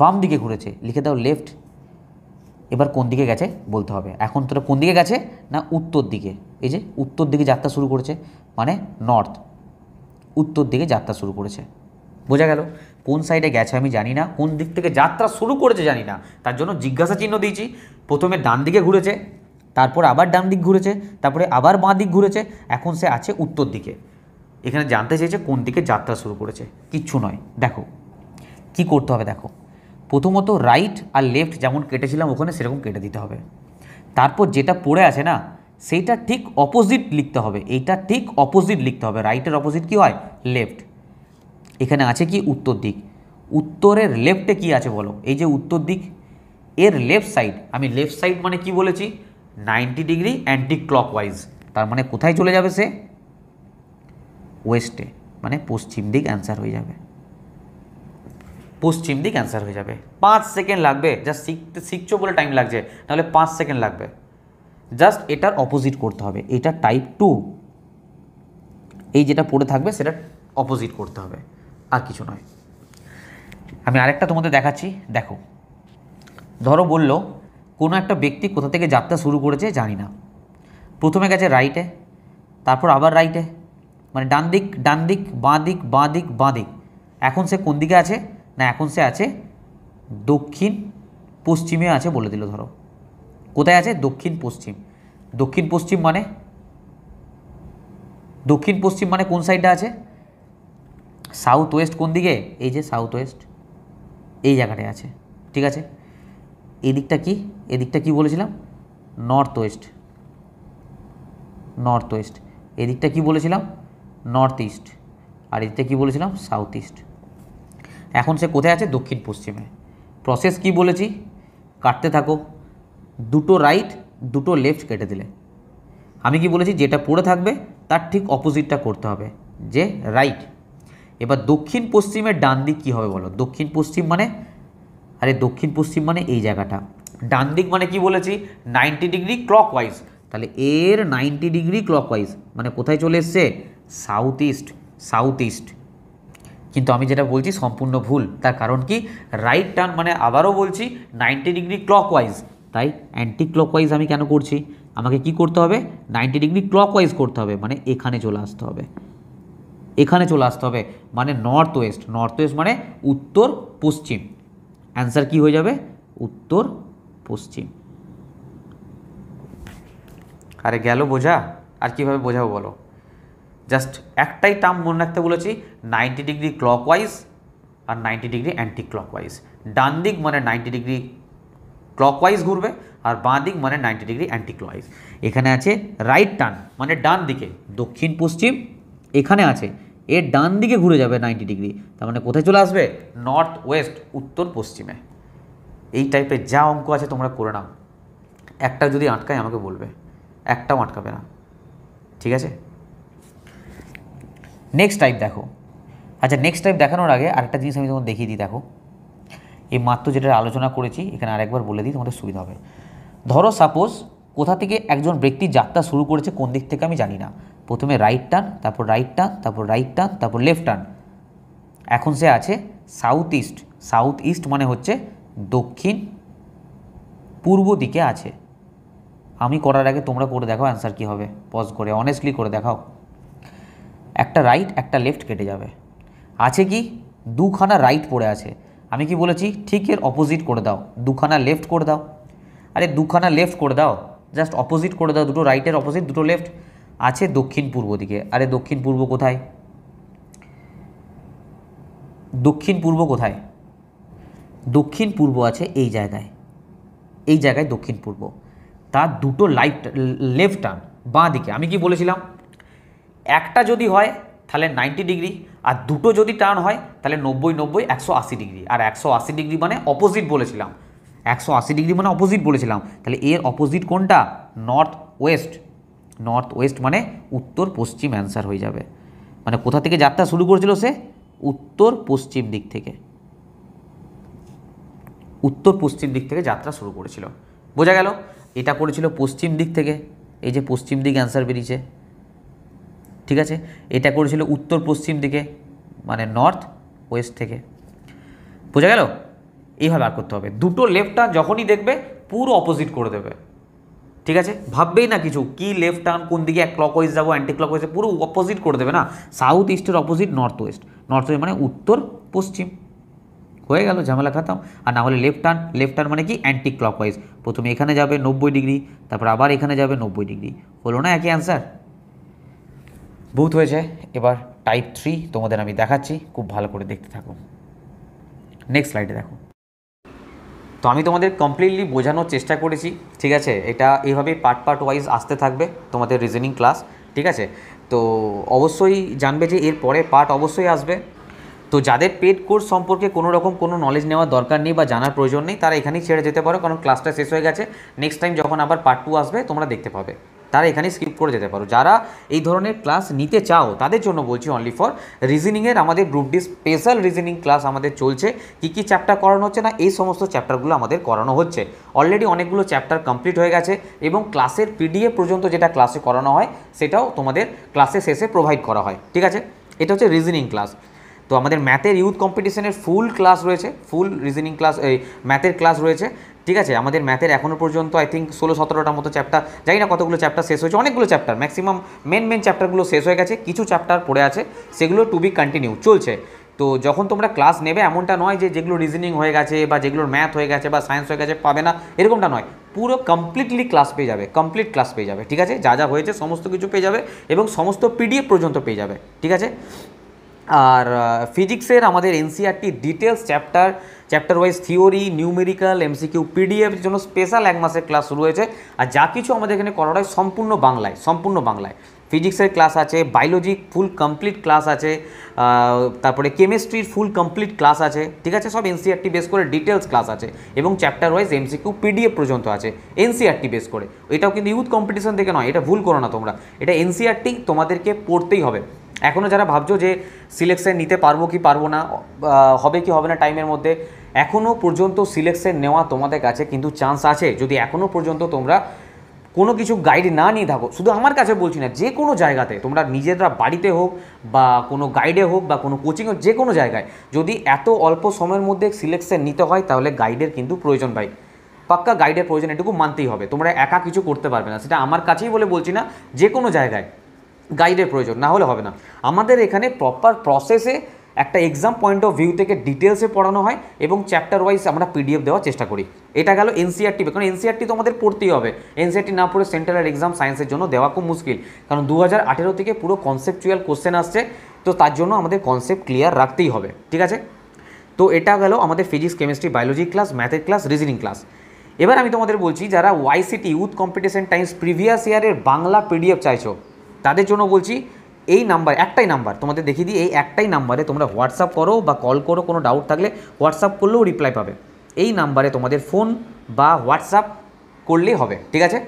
বাম দিকে ঘুরেছে লিখে দাও লেফট এবার কোন দিকে গেছে বলতে হবে এখন তোরা কোন দিকে গেছে না উত্তর দিকে এই যে উত্তর দিকে যাত্রা শুরু করেছে মানে নর্থ উত্তর দিকে যাত্রা শুরু করেছে বোঝা গেল কোন সাইডে গেছে আমি জানি না কোন দিক থেকে যাত্রা শুরু করেছে জানি না তার জন্য জিজ্ঞাসা চিহ্ন দিয়েছি প্রথমে ডান দিকে ঘুরেছে তারপর আবার ডান দিক ঘুরেছে তারপরে আবার বাঁ দিক ঘুরেছে এখন সে আছে উত্তর দিকে এখানে জানতে চেয়েছে কোন দিকে যাত্রা শুরু করেছে কিচ্ছু নয় দেখো কি করতে হবে দেখো প্রথমত রাইট আর লেফট যেমন কেটেছিলাম ওখানে সেরকম কেটে দিতে হবে তারপর যেটা পড়ে আছে না সেইটা ঠিক অপোজিট লিখতে হবে এইটা ঠিক অপোজিট লিখতে হবে রাইটের অপোজিট কি হয় লেফট এখানে আছে কি উত্তর দিক উত্তরের লেফটে কি আছে বলো এই যে উত্তর দিক এর লেফট সাইড আমি লেফট সাইড মানে কি বলেছি নাইনটি ডিগ্রি অ্যান্টি ক্লকওয়াইজ তার মানে কোথায় চলে যাবে সে ওয়েস্টে মানে পশ্চিম দিক অ্যান্সার হয়ে যাবে পশ্চিম দিক অ্যান্সার হয়ে যাবে পাঁচ সেকেন্ড লাগবে জাস্ট শিখতে শিখছো বলে টাইম লাগছে তাহলে পাঁচ সেকেন্ড লাগবে জাস্ট এটার অপোজিট করতে হবে এটা টাইপ টু এই যেটা পড়ে থাকবে সেটা অপোজিট করতে হবে আর কিছু নয় আমি আরেকটা তোমাদের দেখাচ্ছি দেখো ধরো বলল কোনো একটা ব্যক্তি কোথা থেকে যাত্রা শুরু করেছে জানি না প্রথমে গেছে রাইটে তারপর আবার রাইটে মানে ডান দিক ডান দিক বাঁ দিক বাঁ দিক বাঁ দিক এখন সে কোন দিকে আছে না এখন সে আছে দক্ষিণ পশ্চিমে আছে বলে দিল ধরো কোথায় আছে দক্ষিণ পশ্চিম দক্ষিণ পশ্চিম মানে দক্ষিণ পশ্চিম মানে কোন সাইডটা আছে সাউথ ওয়েস্ট কোন দিকে এই যে সাউথ ওয়েস্ট এই জায়গাটায় আছে ঠিক আছে এদিকটা কি এদিকটা কি বলেছিলাম নর্থ ওয়েস্ট নর্থ ওয়েস্ট এদিকটা কি বলেছিলাম নর্থ ইস্ট আর এদিকটা কী বলেছিলাম সাউথ ইস্ট এখন সে কোথায় আছে দক্ষিণ পশ্চিমে প্রসেস কি বলেছি কাটতে থাকো দুটো রাইট দুটো লেফট কেটে দিলে আমি কি বলেছি যেটা পড়ে থাকবে তার ঠিক অপোজিটটা করতে হবে যে রাইট এবার দক্ষিণ পশ্চিমের ডান দিক কী হবে বলো দক্ষিণ পশ্চিম মানে আরে দক্ষিণ পশ্চিম মানে এই জায়গাটা ডান দিক মানে কি বলেছি নাইনটি ডিগ্রি ক্লকওয়াইজ তাহলে এর নাইনটি ডিগ্রি ক্লকওয়াইজ মানে কোথায় চলে এসছে সাউথ ইস্ট সাউথ ইস্ট কিন্তু আমি যেটা বলছি সম্পূর্ণ ভুল তার কারণ কি রাইট টার্ন মানে আবারও বলছি নাইনটি ডিগ্রি ক্লকওয়াইজ তাই অ্যান্টি ক্লকওয়াইজ আমি কেন করছি আমাকে কি করতে হবে নাইনটি ডিগ্রি ক্লকওয়াইজ করতে হবে মানে এখানে চলে আসতে হবে এখানে চলে আসতে হবে মানে নর্থ ওয়েস্ট নর্থ ওয়েস্ট মানে উত্তর পশ্চিম অ্যান্সার কি হয়ে যাবে উত্তর পশ্চিম আরে গেল বোঝা আর কিভাবে বোঝাবো বলো জাস্ট একটাই টার্ম মনে রাখতে বলেছি নাইনটি ডিগ্রি ক্লক ওয়াইজ আর ninety degree clock wise ডান দিক মানে নাইনটি ডিগ্রি ক্লকওয়াইজ ঘুরবে আর বাঁ দিক মানে নাইনটি ডিগ্রি অ্যান্টি ওয়াইজ এখানে আছে রাইট টার্ন মানে ডান দিকে দক্ষিণ পশ্চিম এখানে আছে এর ডান দিকে ঘুরে যাবে নাইনটি ডিগ্রি তার মানে কোথায় চলে আসবে নর্থ ওয়েস্ট উত্তর পশ্চিমে এই টাইপের যা অঙ্ক আছে তোমরা করে নাও একটা যদি আটকায় আমাকে বলবে একটাও আটকাবে না ঠিক আছে নেক্সট টাইপ দেখো আচ্ছা নেক্সট টাইপ দেখানোর আগে আরেকটা জিনিস আমি তোমাকে দেখিয়ে দিই দেখো এই মাত্র যেটা আলোচনা করেছি এখানে আরেকবার বলে দিই তোমাদের সুবিধা হবে ধরো সাপোজ কোথা থেকে একজন ব্যক্তি যাত্রা শুরু করেছে কোন দিক থেকে আমি জানি না প্রথমে রাইট টার্ন তারপর রাইট টার্ন তারপর রাইট টার্ন তারপর লেফট টার্ন এখন সে আছে সাউথ ইস্ট সাউথ ইস্ট মানে হচ্ছে দক্ষিণ পূর্ব দিকে আছে আমি করার আগে তোমরা করে দেখাও অ্যান্সার কী হবে পজ করে অনেস্টলি করে দেখাও একটা রাইট একটা লেফট কেটে যাবে আছে কি দুখানা রাইট পড়ে আছে আমি কি বলেছি ঠিক এর অপোজিট করে দাও দুখানা লেফট করে দাও আরে দুখানা লেফট করে দাও জাস্ট অপোজিট করে দাও দুটো রাইটের অপোজিট দুটো লেফট আছে দক্ষিণ পূর্ব দিকে আরে দক্ষিণ পূর্ব কোথায় দক্ষিণ পূর্ব কোথায় দক্ষিণ পূর্ব আছে এই জায়গায় এই জায়গায় দক্ষিণ পূর্ব তার দুটো লাইফ লেফট টার্ন বাঁ দিকে আমি কি বলেছিলাম একটা যদি হয় তাহলে নাইনটি ডিগ্রি আর দুটো যদি টার্ন হয় তাহলে নব্বই নব্বই একশো আশি ডিগ্রি আর একশো আশি ডিগ্রি মানে অপোজিট বলেছিলাম একশো আশি ডিগ্রি মানে অপোজিট বলেছিলাম তাহলে এর অপোজিট কোনটা নর্থ ওয়েস্ট নর্থ ওয়েস্ট মানে উত্তর পশ্চিম অ্যান্সার হয়ে যাবে মানে কোথা থেকে যাত্রা শুরু করেছিল সে উত্তর পশ্চিম দিক থেকে উত্তর পশ্চিম দিক থেকে যাত্রা শুরু করেছিল বোঝা গেল এটা করেছিল পশ্চিম দিক থেকে এই যে পশ্চিম দিক অ্যান্সার বেরিয়েছে ঠিক আছে এটা করেছিল উত্তর পশ্চিম দিকে মানে নর্থ ওয়েস্ট থেকে বোঝা গেল এইভাবে আর করতে হবে দুটো লেফট যখনই দেখবে পুরো অপোজিট করে দেবে ঠিক আছে ভাববেই না কিছু কি লেফট টার্ন কোন দিকে এক ক্লকওয়াইজ যাবো অ্যান্টি ক্লক ক্লকওয়াইজে পুরো অপোজিট করে দেবে না সাউথ ইস্টের opposite north west north west মানে উত্তর পশ্চিম হয়ে গেল ঝামেলা খাতাম আর না হলে লেফট টার্ন লেফট টার্ন মানে কি অ্যান্টি ক্লক ক্লকওয়াইজ প্রথমে এখানে যাবে নব্বই ডিগ্রি তারপর আবার এখানে যাবে নব্বই ডিগ্রি হলো না একই অ্যান্সার বুথ হয়েছে এবার টাইপ থ্রি তোমাদের আমি দেখাচ্ছি খুব ভালো করে দেখতে থাকো নেক্সট স্লাইডে দেখো তো আমি তোমাদের কমপ্লিটলি বোঝানোর চেষ্টা করেছি ঠিক আছে এটা এইভাবে পার্ট পার্ট ওয়াইজ আসতে থাকবে তোমাদের রিজনিং ক্লাস ঠিক আছে তো অবশ্যই জানবে যে এর পরে পার্ট অবশ্যই আসবে তো যাদের পেড কোর্স সম্পর্কে কোনো রকম কোনো নলেজ নেওয়ার দরকার নেই বা জানার প্রয়োজন নেই তারা এখানেই ছেড়ে যেতে পারো কারণ ক্লাসটা শেষ হয়ে গেছে নেক্সট টাইম যখন আবার পার্ট টু আসবে তোমরা দেখতে পাবে তারা এখানে স্কিপ করে যেতে পারো যারা এই ধরনের ক্লাস নিতে চাও তাদের জন্য বলছি অনলি ফর রিজনিংয়ের আমাদের group D special reasoning class আমাদের চলছে কি কি চ্যাপ্টার করানো হচ্ছে না এই সমস্ত চ্যাপ্টারগুলো আমাদের করানো হচ্ছে অলরেডি অনেকগুলো চ্যাপ্টার কমপ্লিট হয়ে গেছে এবং ক্লাসের পিডিএফ পর্যন্ত যেটা ক্লাসে করানো হয় সেটাও তোমাদের ক্লাসে শেষে প্রোভাইড করা হয় ঠিক আছে এটা হচ্ছে রিজনিং ক্লাস তো আমাদের ম্যাথের ইউথ কম্পিটিশনের ফুল ক্লাস রয়েছে ফুল রিজনিং ক্লাস এই ম্যাথের ক্লাস রয়েছে ঠিক আছে আমাদের ম্যাথের এখনও পর্যন্ত আই থিঙ্ক ষোলো সতেরোটার মতো চ্যাপ্টার যাই না কতগুলো চ্যাপ্টার শেষ হয়েছে অনেকগুলো চ্যাপ্টার ম্যাক্সিমাম মেন মেন চ্যাপ্টারগুলো শেষ হয়ে গেছে কিছু চ্যাপ্টার পড়ে আছে সেগুলো টু বি কন্টিনিউ চলছে তো যখন তোমরা ক্লাস নেবে এমনটা নয় যে যেগুলো রিজনিং হয়ে গেছে বা যেগুলোর ম্যাথ হয়ে গেছে বা সায়েন্স হয়ে গেছে পাবে না এরকমটা নয় পুরো কমপ্লিটলি ক্লাস পেয়ে যাবে কমপ্লিট ক্লাস পেয়ে যাবে ঠিক আছে যা যা হয়েছে সমস্ত কিছু পেয়ে যাবে এবং সমস্ত পিডিএফ পর্যন্ত পেয়ে যাবে ঠিক আছে আর ফিজিক্সের আমাদের NCERT details chapter chapter wise theory numerical MCQ PDF জন্য স্পেশাল এক মাসের ক্লাস শুরু হয়েছে আর যা কিছু আমাদের এখানে করা হয় সম্পূর্ণ বাংলায় সম্পূর্ণ বাংলায় ফিজিক্সের ক্লাস আছে বায়োলজি ফুল কমপ্লিট ক্লাস আছে তারপরে কেমিস্ট্রির ফুল কমপ্লিট ক্লাস আছে ঠিক আছে সব এনসিআরটি বেস e করে ডিটেলস ক্লাস আছে এবং চ্যাপ্টার ওয়াইজ এমসিকিউ পিডিএফ পর্যন্ত আছে এনসিআরটি বেস e করে এটাও কিন্তু ইউথ কম্পিটিশন থেকে নয় এটা ভুল করো না তোমরা এটা এনসিআরটি e তোমাদেরকে পড়তেই হবে এখনও যারা ভাবছো যে সিলেকশন নিতে পারবো কি পারবো না হবে কি হবে না টাইমের মধ্যে এখনও পর্যন্ত সিলেকশন নেওয়া তোমাদের কাছে কিন্তু চান্স আছে যদি এখনও পর্যন্ত তোমরা কোনো কিছু গাইড না নিয়ে থাকো শুধু আমার কাছে বলছি না যে কোনো জায়গাতে তোমরা নিজেরা বাড়িতে হোক বা কোনো গাইডে হোক বা কোনো কোচিং হোক যে কোনো জায়গায় যদি এত অল্প সময়ের মধ্যে সিলেকশন নিতে হয় তাহলে গাইডের কিন্তু প্রয়োজন ভাই পাক্কা গাইডের প্রয়োজন এটুকু মানতেই হবে তোমরা একা কিছু করতে পারবে না সেটা আমার কাছেই বলে বলছি না যে কোনো জায়গায় গাইডের প্রয়োজন না হলে হবে না আমাদের এখানে প্রপার প্রসেসে একটা এক্সাম পয়েন্ট অফ ভিউ থেকে ডিটেলসে পড়ানো হয় এবং চ্যাপ্টার ওয়াইজ আমরা পিডিএফ দেওয়ার চেষ্টা করি এটা গেল এনসিআরটি e কারণ এনসিআরটি e তো আমাদের পড়তেই হবে এনসিআরটি e না পড়ে সেন্ট্রাল এক্সাম সায়েন্সের জন্য দেওয়া খুব মুশকিল কারণ দু থেকে পুরো কনসেপচুয়াল কোশ্চেন আসছে তো তার জন্য আমাদের কনসেপ্ট ক্লিয়ার রাখতেই হবে ঠিক আছে তো এটা গেল আমাদের ফিজিক্স কেমিস্ট্রি বায়োলজি ক্লাস ম্যাথের ক্লাস রিজনিং ক্লাস এবার আমি তোমাদের বলছি যারা YCT youth competition times previous ইয়ারের বাংলা পিডিএফ চাইছো তাদের জন্য বলছি এই নাম্বার একটাই নাম্বার তোমাদের দেখিয়ে দিই এই একটাই নাম্বারে তোমরা হোয়াটসঅ্যাপ করো বা কল করো কোনো ডাউট থাকলে হোয়াটসঅ্যাপ করলেও রিপ্লাই পাবে এই নাম্বারে তোমাদের ফোন বা হোয়াটসঅ্যাপ করলেই হবে ঠিক আছে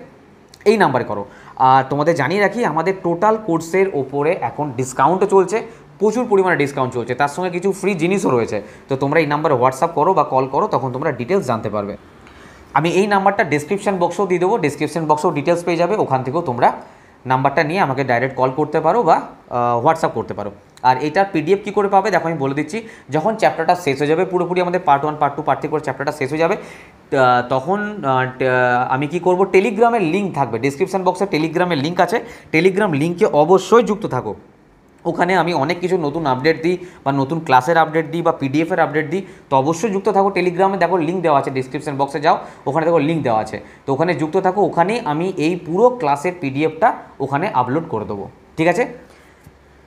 এই নাম্বারে করো আর তোমাদের জানিয়ে রাখি আমাদের টোটাল কোর্সের ওপরে এখন ডিসকাউন্টও চলছে প্রচুর পরিমাণে ডিসকাউন্ট চলছে তার সঙ্গে কিছু ফ্রি জিনিসও রয়েছে তো তোমরা এই নাম্বারে হোয়াটসঅ্যাপ করো বা কল করো তখন তোমরা ডিটেলস জানতে পারবে আমি এই নাম্বারটা ডিসক্রিপশান বক্সও দিয়ে দেবো ডিসক্রিপশান বক্সও ডিটেলস পেয়ে যাবে ওখান থেকেও তোমরা নাম্বারটা নিয়ে আমাকে ডাইরেক্ট কল করতে পারো বা হোয়াটসঅ্যাপ করতে পারো আর এটা পিডিএফ কী করে পাবে দেখো আমি বলে দিচ্ছি যখন চ্যাপ্টারটা শেষ হয়ে যাবে পুরোপুরি আমাদের part one part two part three করে চ্যাপ্টারটা শেষ হয়ে যাবে তখন আমি কি করব টেলিগ্রামের লিঙ্ক থাকবে ডিসক্রিপশান বক্সে টেলিগ্রামের লিঙ্ক আছে টেলিগ্রাম লিঙ্কে অবশ্যই যুক্ত থাকো ওখানে আমি অনেক কিছু নতুন আপডেট দিই বা নতুন ক্লাসের আপডেট দিই বা পিডিএফের আপডেট দিই তো অবশ্যই যুক্ত থাকো টেলিগ্রামে দেখো লিঙ্ক দেওয়া আছে ডিসক্রিপশন বক্সে যাও ওখানে দেখো লিঙ্ক দেওয়া আছে তো ওখানে যুক্ত থাকো ওখানেই আমি এই পুরো ক্লাসের পিডিএফটা ওখানে আপলোড করে দেবো ঠিক আছে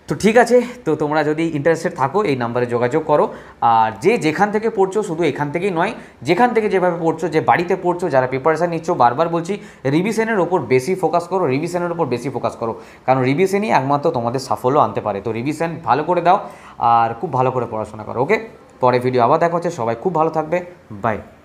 তো ঠিক আছে তো তোমরা যদি ইন্টারেস্টেড থাকো এই নাম্বারে যোগাযোগ করো আর যে যেখান থেকে পড়ছো শুধু এখান থেকেই নয় যেখান থেকে যেভাবে পড়ছো যে বাড়িতে পড়ছো যারা প্রিপারেশান নিচ্ছ বারবার বলছি রিভিশনের ওপর বেশি ফোকাস করো রিভিশনের ওপর বেশি ফোকাস করো কারণ রিভিশনই একমাত্র তোমাদের সাফল্য আনতে পারে তো রিভিশন ভালো করে দাও আর খুব ভালো করে পড়াশোনা করো ওকে পরে ভিডিও আবার দেখা হচ্ছে সবাই খুব ভালো থাকবে বাই